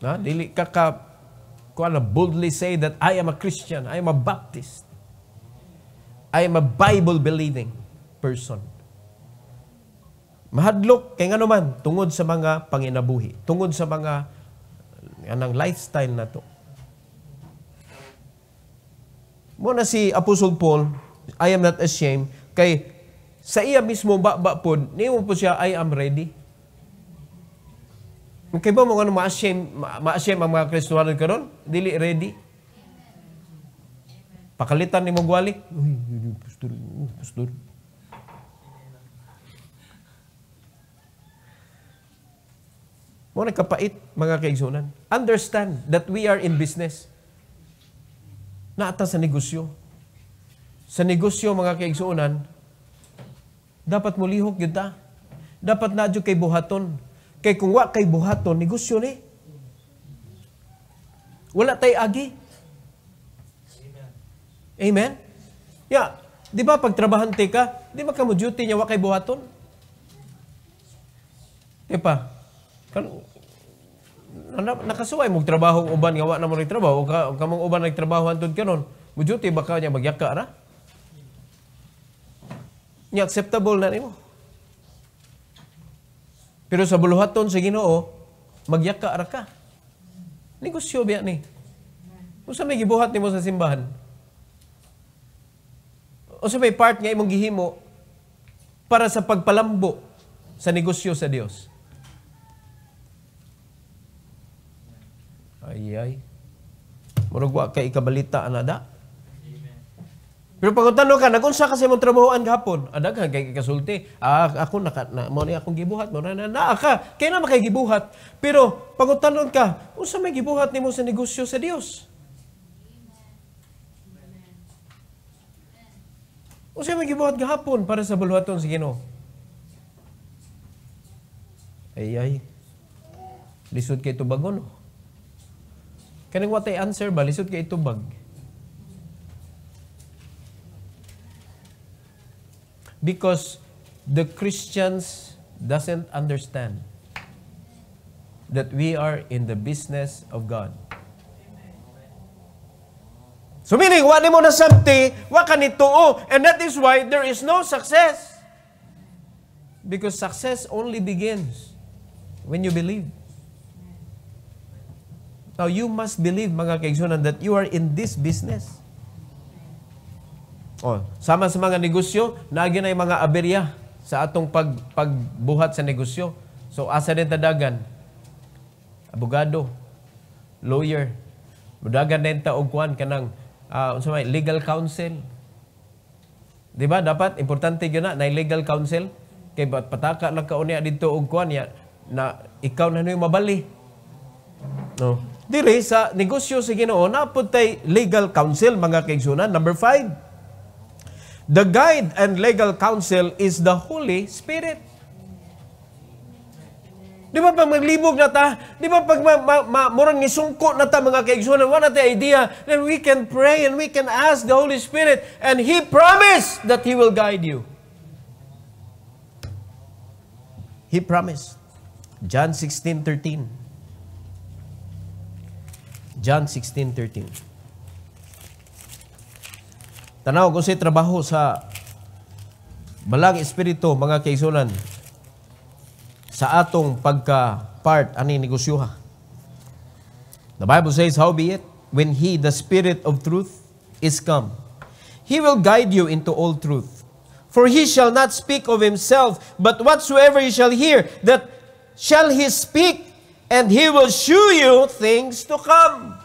Na, dili ka ka kuana boldly say that I am a Christian, I am a Baptist. I am a Bible believing person. Mahadlok kay ano man tungod sa mga panginabuhi, tungod sa mga anang lifestyle na to. Muna si Apostle Paul, I am not ashamed, kay sa iya mismo ba, ba po, niyo po siya, I am ready. Kay ba mga ano, ma-ashamed, ma-ashamed ang mga ka ron? Dili ready? Pakalitan ni Magwali? Uy, pastor, pastor, Mo nagkapait, mga kaigsunan. Understand that we are in business. Naata sa negosyo. Sa negosyo, mga kaigsunan, dapat mulihok yun ta. Dapat na kay buhaton. Kay kung wa kay buhaton, negosyo ni. Wala tay agi. Amen? Yeah. Di ba pag trabahante ka, di ba ka mo duty niya wa kay buhaton? Di pa? Kan nakasuway mo trabaho uban nga wa na mo ni trabaho ka kamong uban ni trabaho antud karon mujuti baka niya magyaka ra niya acceptable na nimo pero sa buluhaton sa Ginoo magyaka ra ka negosyo biya ni usa may gibuhat nimo sa simbahan usa may part nga imong gihimo para sa pagpalambo sa negosyo sa Dios Ay, ay. Murag wa kay ikabalita na da. Pero pagkuntano ka, nagunsa kasi imong trabahoan gapon? Ada ka kay kasulti. Ah, ako naka, na, mo ni akong gibuhat, mo na na, na ka. Kay na makay gibuhat. Pero pagkuntano ka, unsa may gibuhat nimo sa negosyo sa Dios? Unsa may gibuhat gapon para sa bulhaton sa Ginoo? Ay ay. Lisod kay tubagon. No? what watay answer ba? Lisod kay itubag. Because the Christians doesn't understand that we are in the business of God. So meaning, wa ni mo na something, wa ka ni tuo. And that is why there is no success. Because success only begins when you believe. Now, you must believe, mga kaigsunan, that you are in this business. Oh, sama sa mga negosyo, naagi na mga aberya sa atong pag, pagbuhat sa negosyo. So, asa din tadagan? Abogado, lawyer, mudagan din ta og kuan kanang uh, may legal counsel. 'Di ba? Dapat importante gyud na na legal counsel kay pataka lang ka unya didto og kuan ya na ikaw na noy mabali. No. Dire sa negosyo sa Ginoo napud tay legal counsel mga kaigsunan. Number 5. The guide and legal counsel is the Holy Spirit. Di ba pag maglibog na ta, di ba pag ma, ma, ma, murang isungko na ta mga kaigsunan, wala tayo idea, then we can pray and we can ask the Holy Spirit and He promised that He will guide you. He promised. John 16:13 John 16:13. Tanaw kung si trabaho sa balang espiritu mga kaisulan sa atong pagka part ani negosyoha. The Bible says, How be it, when He, the Spirit of truth, is come, He will guide you into all truth. For He shall not speak of Himself, but whatsoever He shall hear, that shall He speak, and He will show you things to come.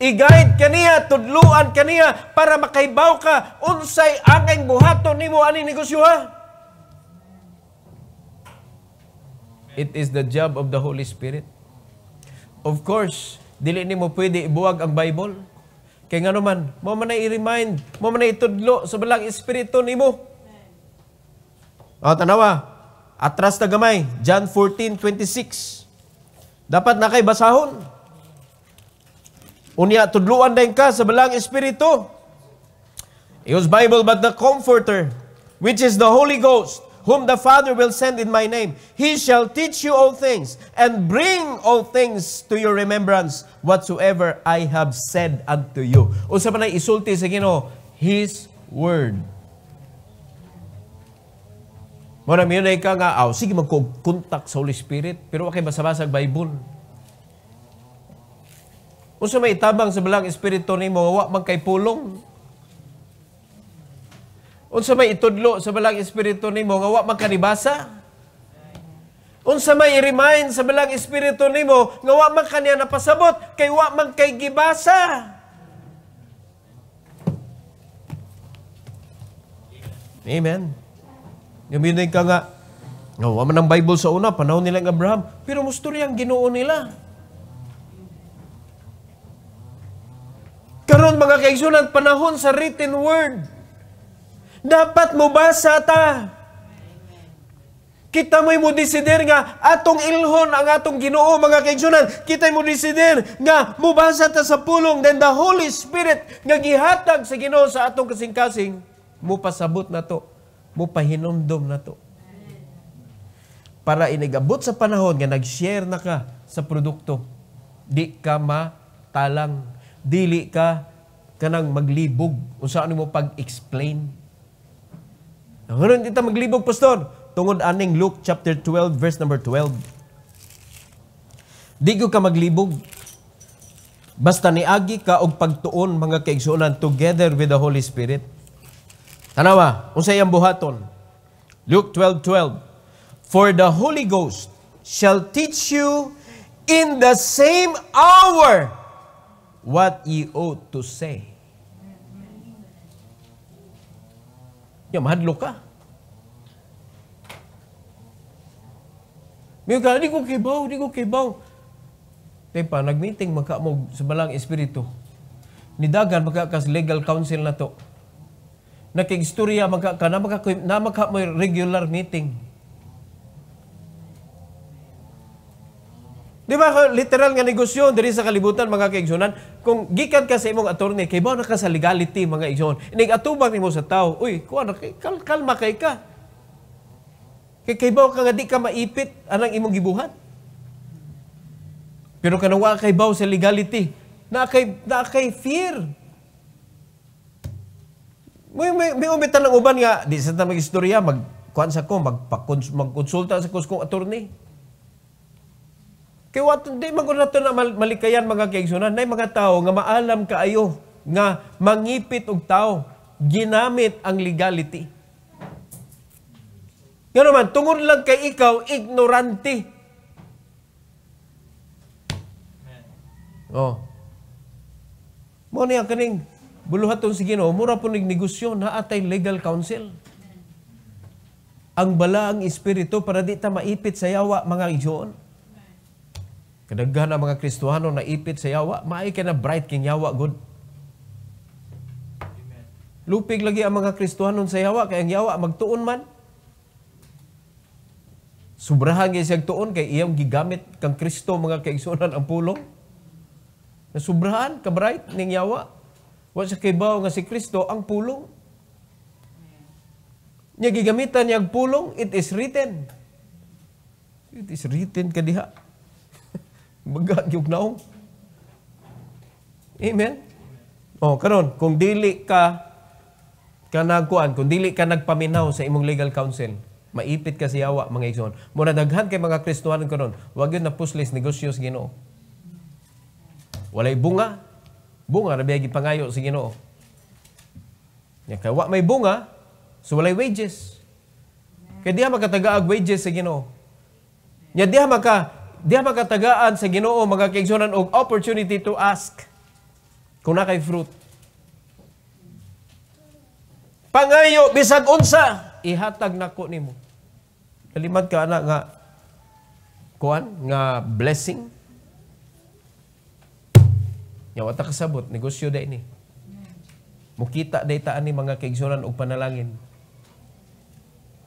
I-guide kaniya, tudluan kaniya para makaibaw ka unsay ang buhato buhaton nimo ani negosyo ha. It is the job of the Holy Spirit. Of course, dili nimo pwede ibuwag ang Bible. Kay ngano man, mo man i-remind, mo man itudlo sa balang espiritu nimo. O tanawa, atras na gamay, John 14:26. Dapat na kay basahon. Unya, tudluan din ka sa balang Espiritu. Use Bible, but the Comforter, which is the Holy Ghost, whom the Father will send in my name. He shall teach you all things, and bring all things to your remembrance, whatsoever I have said unto you. Usa pa na isulti sa Ginoo, His Word. Mo na ay ka nga, aw, sige magkontak sa Holy Spirit, pero wakay basabasag Bible. Unsa may itabang sa balang espiritu nimo wa man kay pulong. Unsa may itudlo sa balang espiritu nimo nga wak man kanibasa. Unsa may i-remind sa balang espiritu nimo nga wak man kaniya napasabot kay wak man kay gibasa. Amen. Gaminay ka nga. No, oh, man ang Bible sa una, panahon nila ng Abraham. Pero musto ang ginoo nila. Karon mga kaigsunan, panahon sa written word. Dapat mo basa ta. Kita mo'y mo desider nga atong ilhon ang atong ginoo mga kaigsunan. Kita mo desider nga mubasa ta sa pulong then the Holy Spirit nga gihatag sa ginoo sa atong kasing-kasing mupasabot na to mo pahinomdom na to. Para inigabot sa panahon nga nag-share na ka sa produkto, di ka matalang, dili ka kanang maglibog unsa ano mo pag-explain. Ngayon kita maglibog, Pastor. Tungod aning Luke chapter 12, verse number 12. Di ko ka maglibog. Basta niagi ka og pagtuon mga kaigsuonan together with the Holy Spirit Tanawa, unsay ang buhaton? Luke 12:12. 12. For the Holy Ghost shall teach you in the same hour what ye ought to say. Ya, mahadlo ka. Mayroon ka, di ko kibaw, di ko kibaw. Tay pa, nag-meeting magka mo sa balang espiritu. Nidagan magka legal counsel na to nakigstorya magka ka na magka na magka may regular meeting. Di ba literal nga negosyo diri sa kalibutan mga kaigsunan kung gikan ka sa imong attorney kay ba na ka sa legality mga igsoon. Inig atubang nimo sa tao, uy, kuan kal kalma kay ka. Kay kay ba ka nga di ka maipit anang imong gibuhat. Pero kanawa kay baw sa legality, na kay na kay fear may, may, may umit ng uban nga, di sa tanong istorya, mag, kuan sa ko, magpakons, magkonsulta sa kuskong attorney. Kaya wat, di to na mal, malikayan mga kaigsunan, nay mga tao nga maalam kaayo nga mangipit og tao, ginamit ang legality. Nga man tungod lang kay ikaw, ignorante. Amen. Oh. Mo niya kaning Buluhaton si Ginoo, mura po negosyo na atay legal counsel. Ang bala ang espiritu para di ta maipit sa yawa mga iyon. Kadaghan ang mga Kristuhano na ipit sa yawa, maay ka na bright king yawa good. Lupig lagi ang mga Kristuhanon sa yawa, kay ang yawa magtuon man. Subrahan kay siyang tuon, kay iyang gigamit kang Kristo mga kaigsunan ang pulong. Na Nasubrahan, kabright, ning yawa. Wa sa kibaw nga si Kristo ang pulong. Nya gigamitan niya pulong, it is written. It is written kadiha. Baga gyud naong. Amen. Oh, karon kung dili ka kanagkuan, kung dili ka nagpaminaw sa imong legal counsel, maipit ka siyawa mga igsoon. Mura daghan kay mga Kristohanon karon, wag yun na puslis negosyo sa Ginoo. Walay bunga, Bunga na biyagi pangayo sa Ginoo. Nya kay wa may bunga, so walay wages. Kay diha makatagaag wages sa Ginoo. Nya diha maka diha makatagaan sa Ginoo mga kaigsunan og opportunity to ask kung na kay fruit. Pangayo bisag unsa ihatag nako nimo. Kalimad ka ana nga kuan nga blessing Nya wata kasabot negosyo da ni. Mukita day taan ni mga kaigsuran og panalangin.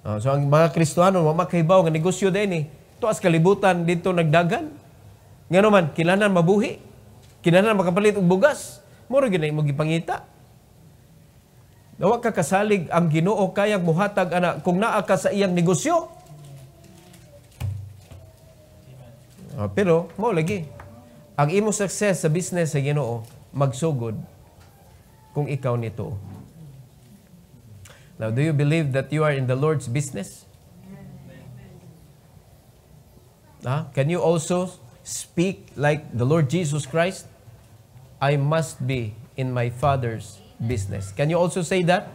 Uh, so ang mga Kristohanon wa makaibaw nga negosyo da ini. Tuas kalibutan dito nagdagan. Ngano man kinahanglan mabuhi. Kinahanglan makapalit og bugas. Moro gyud mo gipangita. Dawa ka kasalig ang Ginoo kayang muhatag ana kung naa ka sa iyang negosyo. Uh, pero mo lagi ang imo success sa business sa Ginoo magsugod kung ikaw nito. Now, do you believe that you are in the Lord's business? Huh? Can you also speak like the Lord Jesus Christ? I must be in my Father's business. Can you also say that?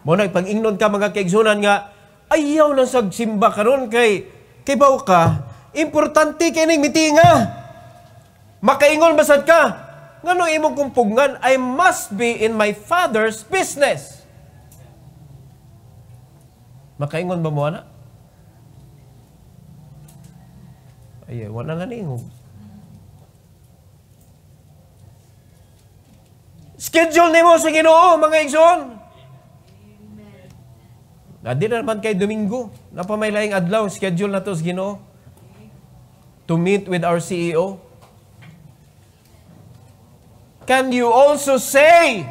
Mo na pag-ingnon ka mga kaigsunan nga ayaw na sagsimba karon kay kay baw ka importante kay ning mitinga. Makaingon basad ka. Ngano imong kumpugngan, I must be in my father's business. Makaingon ba mo ana? Ay, wala na ningog. Schedule nimo sa Ginoo, mga igsoon. Na di na naman kay Domingo. Napamaylaing adlaw, schedule na to sa Ginoo. To meet with our CEO. Can you also say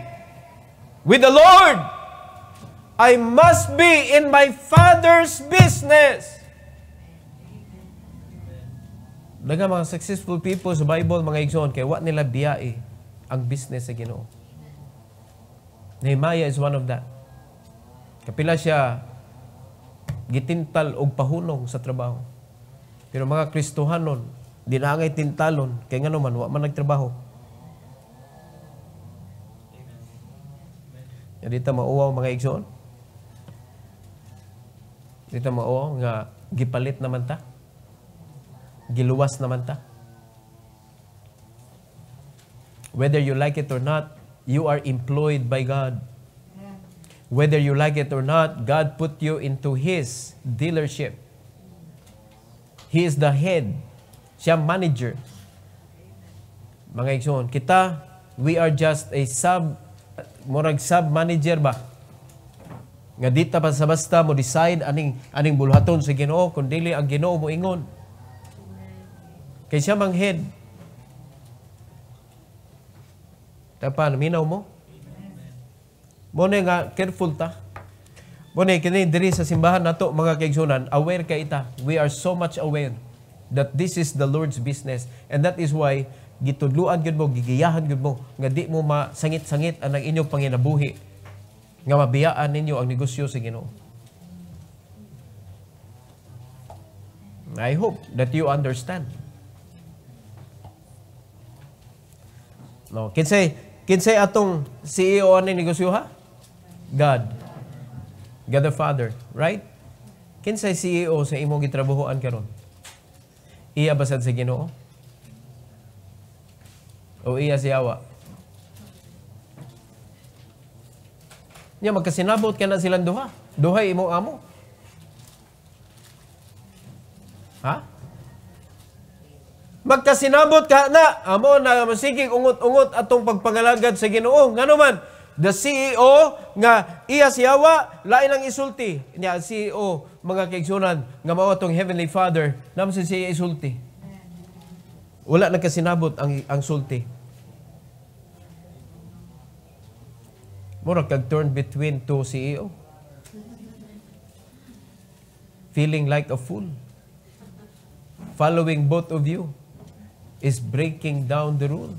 with the Lord, I must be in my Father's business? Daga mga successful people sa Bible, mga igsoon, kaya wat nila biyai ang business sa Ginoo. Nehemiah is one of that. Kapila siya gitintal og pahunong sa trabaho. Pero mga Kristohanon, dinangay tintalon, kay ngano man, wa man nagtrabaho. Dito mauaw mga igsoon. Dito mauaw nga gipalit naman ta. Giluwas naman ta. Whether you like it or not, you are employed by God. Whether you like it or not, God put you into His dealership. He is the head. Siya manager. Mga igsoon, kita, we are just a sub murag sub manager ba nga dita pa sa basta mo decide aning aning bulhaton sa Ginoo kun dili ang Ginoo mo ingon kay siya mang head Tapan, minaw mo? Mo nga careful ta. Mo kini diri sa simbahan nato mga kaigsunan, aware kay ita. We are so much aware that this is the Lord's business and that is why gitudluan gyud mo gigiyahan gyud mo nga di mo masangit-sangit ang inyong panginabuhi nga mabiyaan ninyo ang negosyo sa Ginoo I hope that you understand No kinsay kinsay atong CEO ani negosyo ha God God the Father right kinsay CEO sa imong gitrabahoan karon iya basad sa Ginoo o iya siyawa. Niya, magkasinabot kaya na silang duha. Duha imo amo. Ha? Magkasinabot ka na. Amo na masigig ungot-ungot atong pagpangalagad sa Ginoo. Ngano man, the CEO nga iya siyawa lain ang isulti. Niya CEO mga kaigsunan nga mao atong Heavenly Father namo si siya e isulti. Wala na nagkasinabot ang, ang sulti. Mura kag turn between two CEO. Feeling like a fool. Following both of you is breaking down the rule.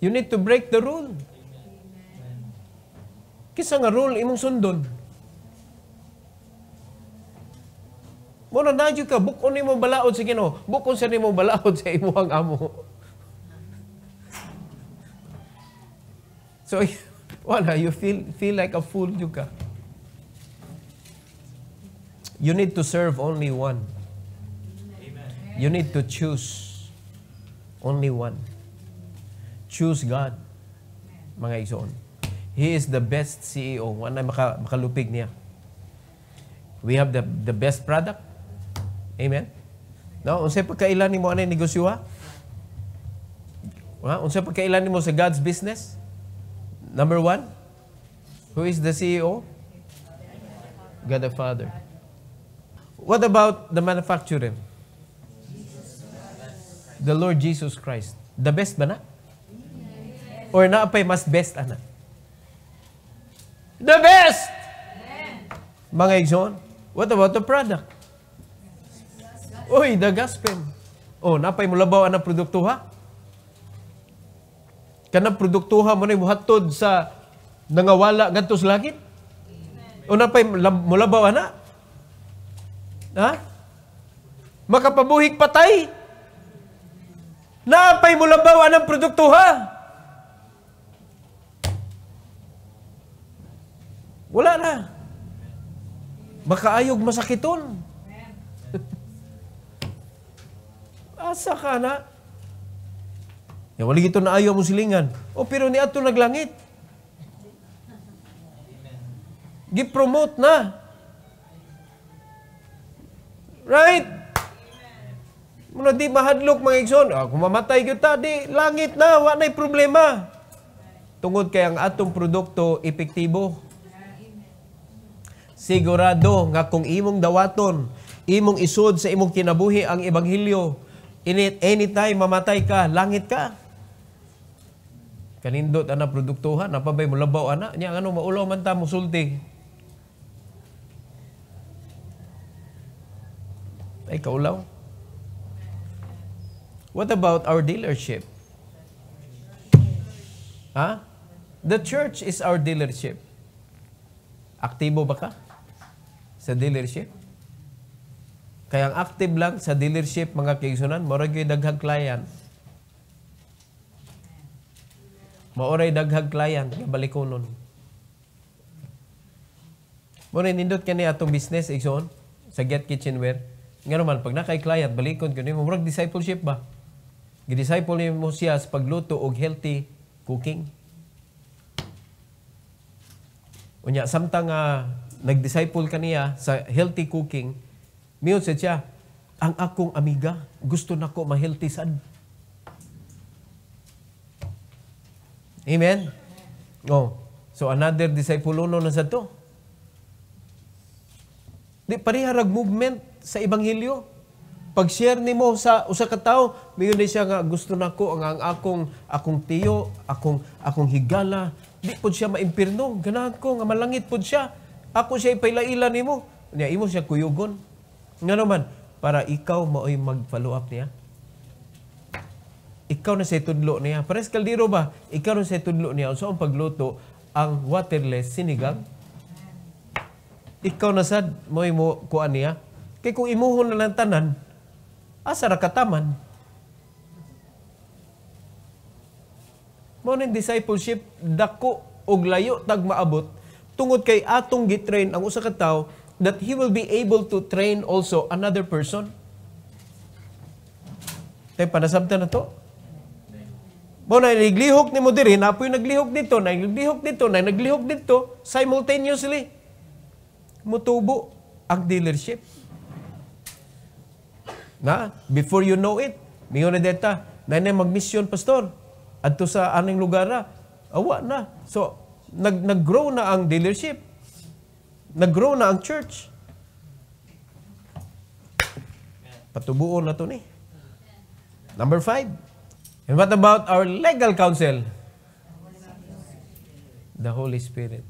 You need to break the rule. Kisa nga rule imong sundon. Muna na dyan ka, bukon ni mo balaod sa Ginoo. Bukon sa ni balaod sa imuhang amo. So, wala, you feel, feel like a fool dyan ka. You need to serve only one. Amen. You need to choose only one. Choose God, mga igsoon. He is the best CEO. Wala maka, makalupig niya. We have the, the best product. Amen? No? unsa pagkailan nimo anay negosyo ha? ha? Unsay pagkailan nimo sa God's business? Number one, who is the CEO? God the Father. What about the manufacturing? The Lord Jesus Christ. The best ba na? Or na naapay mas best ana? The best! Mga igsoon, what about the product? Uy, the gospel. Oh, napay mo labaw ang produktuha? produkto ha mo na muhatod sa nangawala gantos sa langit? O napay mo labaw ana? Ha? Makapabuhig patay? Napay mo labaw ang ha? Wala na. Makaayog masakiton. Asa ka na? Ya, wali ito na ayaw mo silingan. O pero ni ato naglangit. Gipromote na. Right? Muna di mahadlok mga igsoon. Ah, kung mamatay kita, di langit na. Wa na'y problema. Tungod kay ang atong produkto, epektibo. Sigurado nga kung imong dawaton, imong isod sa imong kinabuhi ang ebanghelyo, Init, anytime mamatay ka, langit ka. Kanindot ana produktuhan, napabay mo labaw ana, nya ano maulaw man ta mo sulti. Ay kaulaw. What about our dealership? Ha? Huh? The church is our dealership. Aktibo ba ka sa dealership? Kaya ang active lang sa dealership mga kaigsunan, maurag daghag client. Mauray daghag client nga balikunon. Muna nindot kani atong business igsoon sa Get Kitchenware. Nga naman, pag nakay client, balikon ko mo. Murag discipleship ba? Gidisciple ni mo siya sa pagluto og healthy cooking. Unya, samtang uh, nag-disciple ka niya sa healthy cooking, Miyon sa siya, ang akong amiga, gusto nako ko mahealthy sad. Amen? Oh. So another disciple no na sa to. Di pariharag movement sa ebanghelyo. Pag share nimo sa usa ka tawo, mayon ni siya nga gusto nako ang ang akong akong tiyo, akong akong higala, di pud siya maimpirno, ganahan ko nga malangit pud siya. Ako siya ipailaila nimo. Niya imo siya kuyugon. Nga naman, para ikaw mo ay mag-follow up niya. Ikaw na sa tudlo niya. Pares kaldiro ba? Ikaw na sa tudlo niya. So ang pagluto, ang waterless sinigang. Ikaw na sad mo mo kuan niya. Kay kung imuhon na lang tanan, asa ra kataman. Mao ning discipleship dako og layo tag maabot tungod kay atong gitrain ang usa ka tawo that he will be able to train also another person? Tay, eh, panasabta na to? Mo na naglihok ni mo diri, na po naglihok dito, na naglihok dito, na naglihok dito, simultaneously. Mutubo ang dealership. Na, before you know it, mingon na deta, na na magmisyon, pastor. Adto sa aning lugar na, awa na. So, nag grow na ang dealership. Nag-grow na ang church. Patubuo na to ni. Number five. And what about our legal counsel? The Holy Spirit.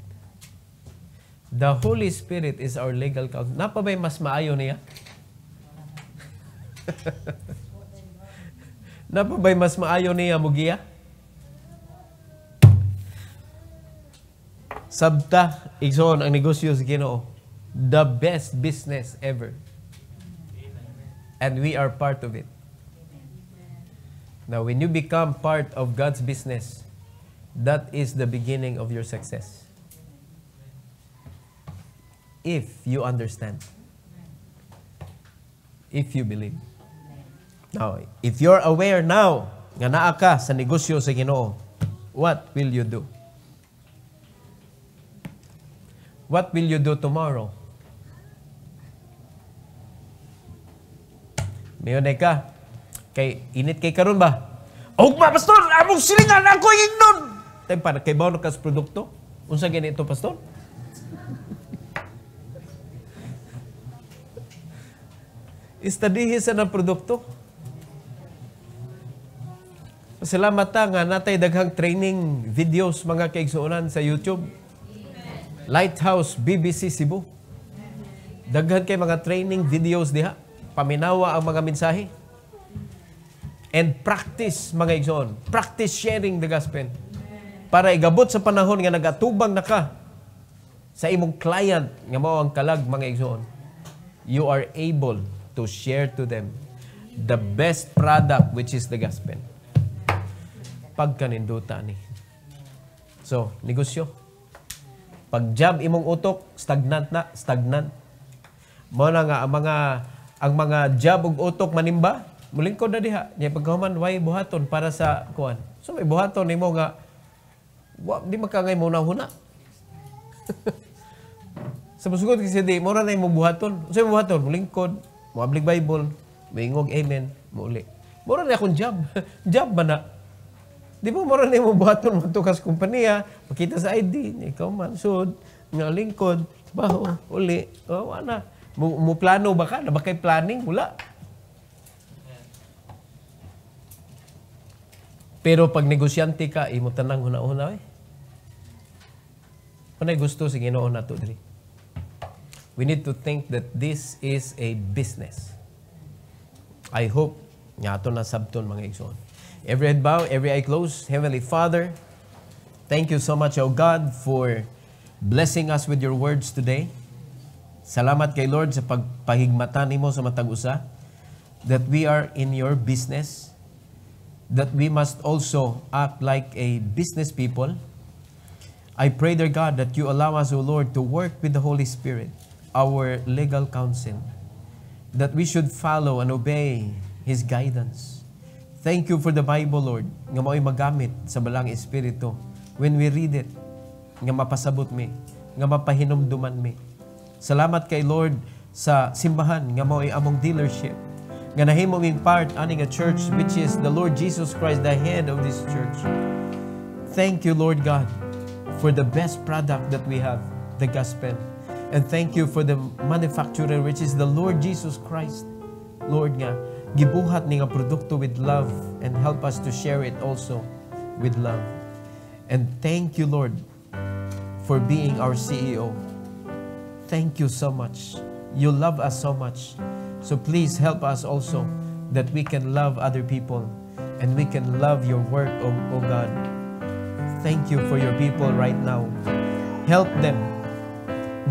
The Holy Spirit is our legal counsel. Napabay mas maayo niya? Napabay mas maayo niya, Mugia? Sabta, igsoon ang negosyo sa Ginoo. The best business ever. And we are part of it. Now, when you become part of God's business, that is the beginning of your success. If you understand. If you believe. Now, if you're aware now, nga naa ka sa negosyo sa Ginoo, what will you do? What will you do tomorrow? Mayonay ka. Kay, init kay karon ba? Og ma, pastor! Among silingan! Ako yung ignon! Tay, para kay bawon kas produkto? Unsa gani ito, pastor? Istadihi sa ng produkto. Salamat ta nga natay daghang training videos mga kaigsuonan sa YouTube. Lighthouse BBC Cebu. Daghan kay mga training videos diha. Paminawa ang mga mensahe. And practice, mga igsoon. Practice sharing the gospel. Para igabot sa panahon nga nagatubang na ka sa imong client nga mao ang kalag, mga igsoon. You are able to share to them the best product which is the gospel. Pagkaninduta ni. So, negosyo. Pag jab imong utok, stagnant na, stagnant. mo na nga ang mga ang mga jab ug utok manimba, mulingkod na diha. Nya pagkahuman way buhaton para sa kuan. So may buhaton nimo nga wa di makangay mo na huna. sa pasugod kasi di mo ra na imo buhaton. so may buhaton? Mulingkod, moablig Bible, moingog amen, muuli. Mo ra na akong job. job ba na? Di ba mara na mo buhaton mo tukas kumpanya, makita sa ID, ikaw man, sud, nga lingkod, baho, uli, oh, wala. mu plano ba ka? Ba kay planning? Wala. Pero pag negosyante ka, imo tanang huna una eh. Kunay gusto sa Ginoo to, diri. We need to think that this is a business. I hope nga ato na sabton mga igsoon. Every head bow, every eye closed. Heavenly Father, thank you so much, O God, for blessing us with your words today. Salamat kay Lord sa pagpahigmatan nimo sa matag usa that we are in your business that we must also act like a business people. I pray dear God that you allow us, O Lord, to work with the Holy Spirit, our legal counsel, that we should follow and obey his guidance. Thank you for the Bible, Lord, nga mo'y magamit sa balang Espiritu. When we read it, nga mapasabot mi, nga mapahinumduman mi. Salamat kay Lord sa simbahan nga mo'y among dealership. Nga nahimo ming part aning a church which is the Lord Jesus Christ, the head of this church. Thank you, Lord God, for the best product that we have, the gospel. And thank you for the manufacturer, which is the Lord Jesus Christ. Lord nga, gibuhat ni nga produkto with love and help us to share it also with love. And thank you, Lord, for being our CEO. Thank you so much. You love us so much. So please help us also that we can love other people and we can love your work, O, o God. Thank you for your people right now. Help them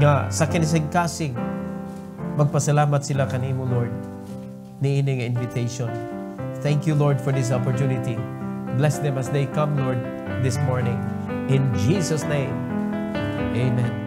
nga sa kinisigkasing magpasalamat sila kanimo, Lord niining invitation. Thank you, Lord, for this opportunity. Bless them as they come, Lord, this morning. In Jesus' name, amen.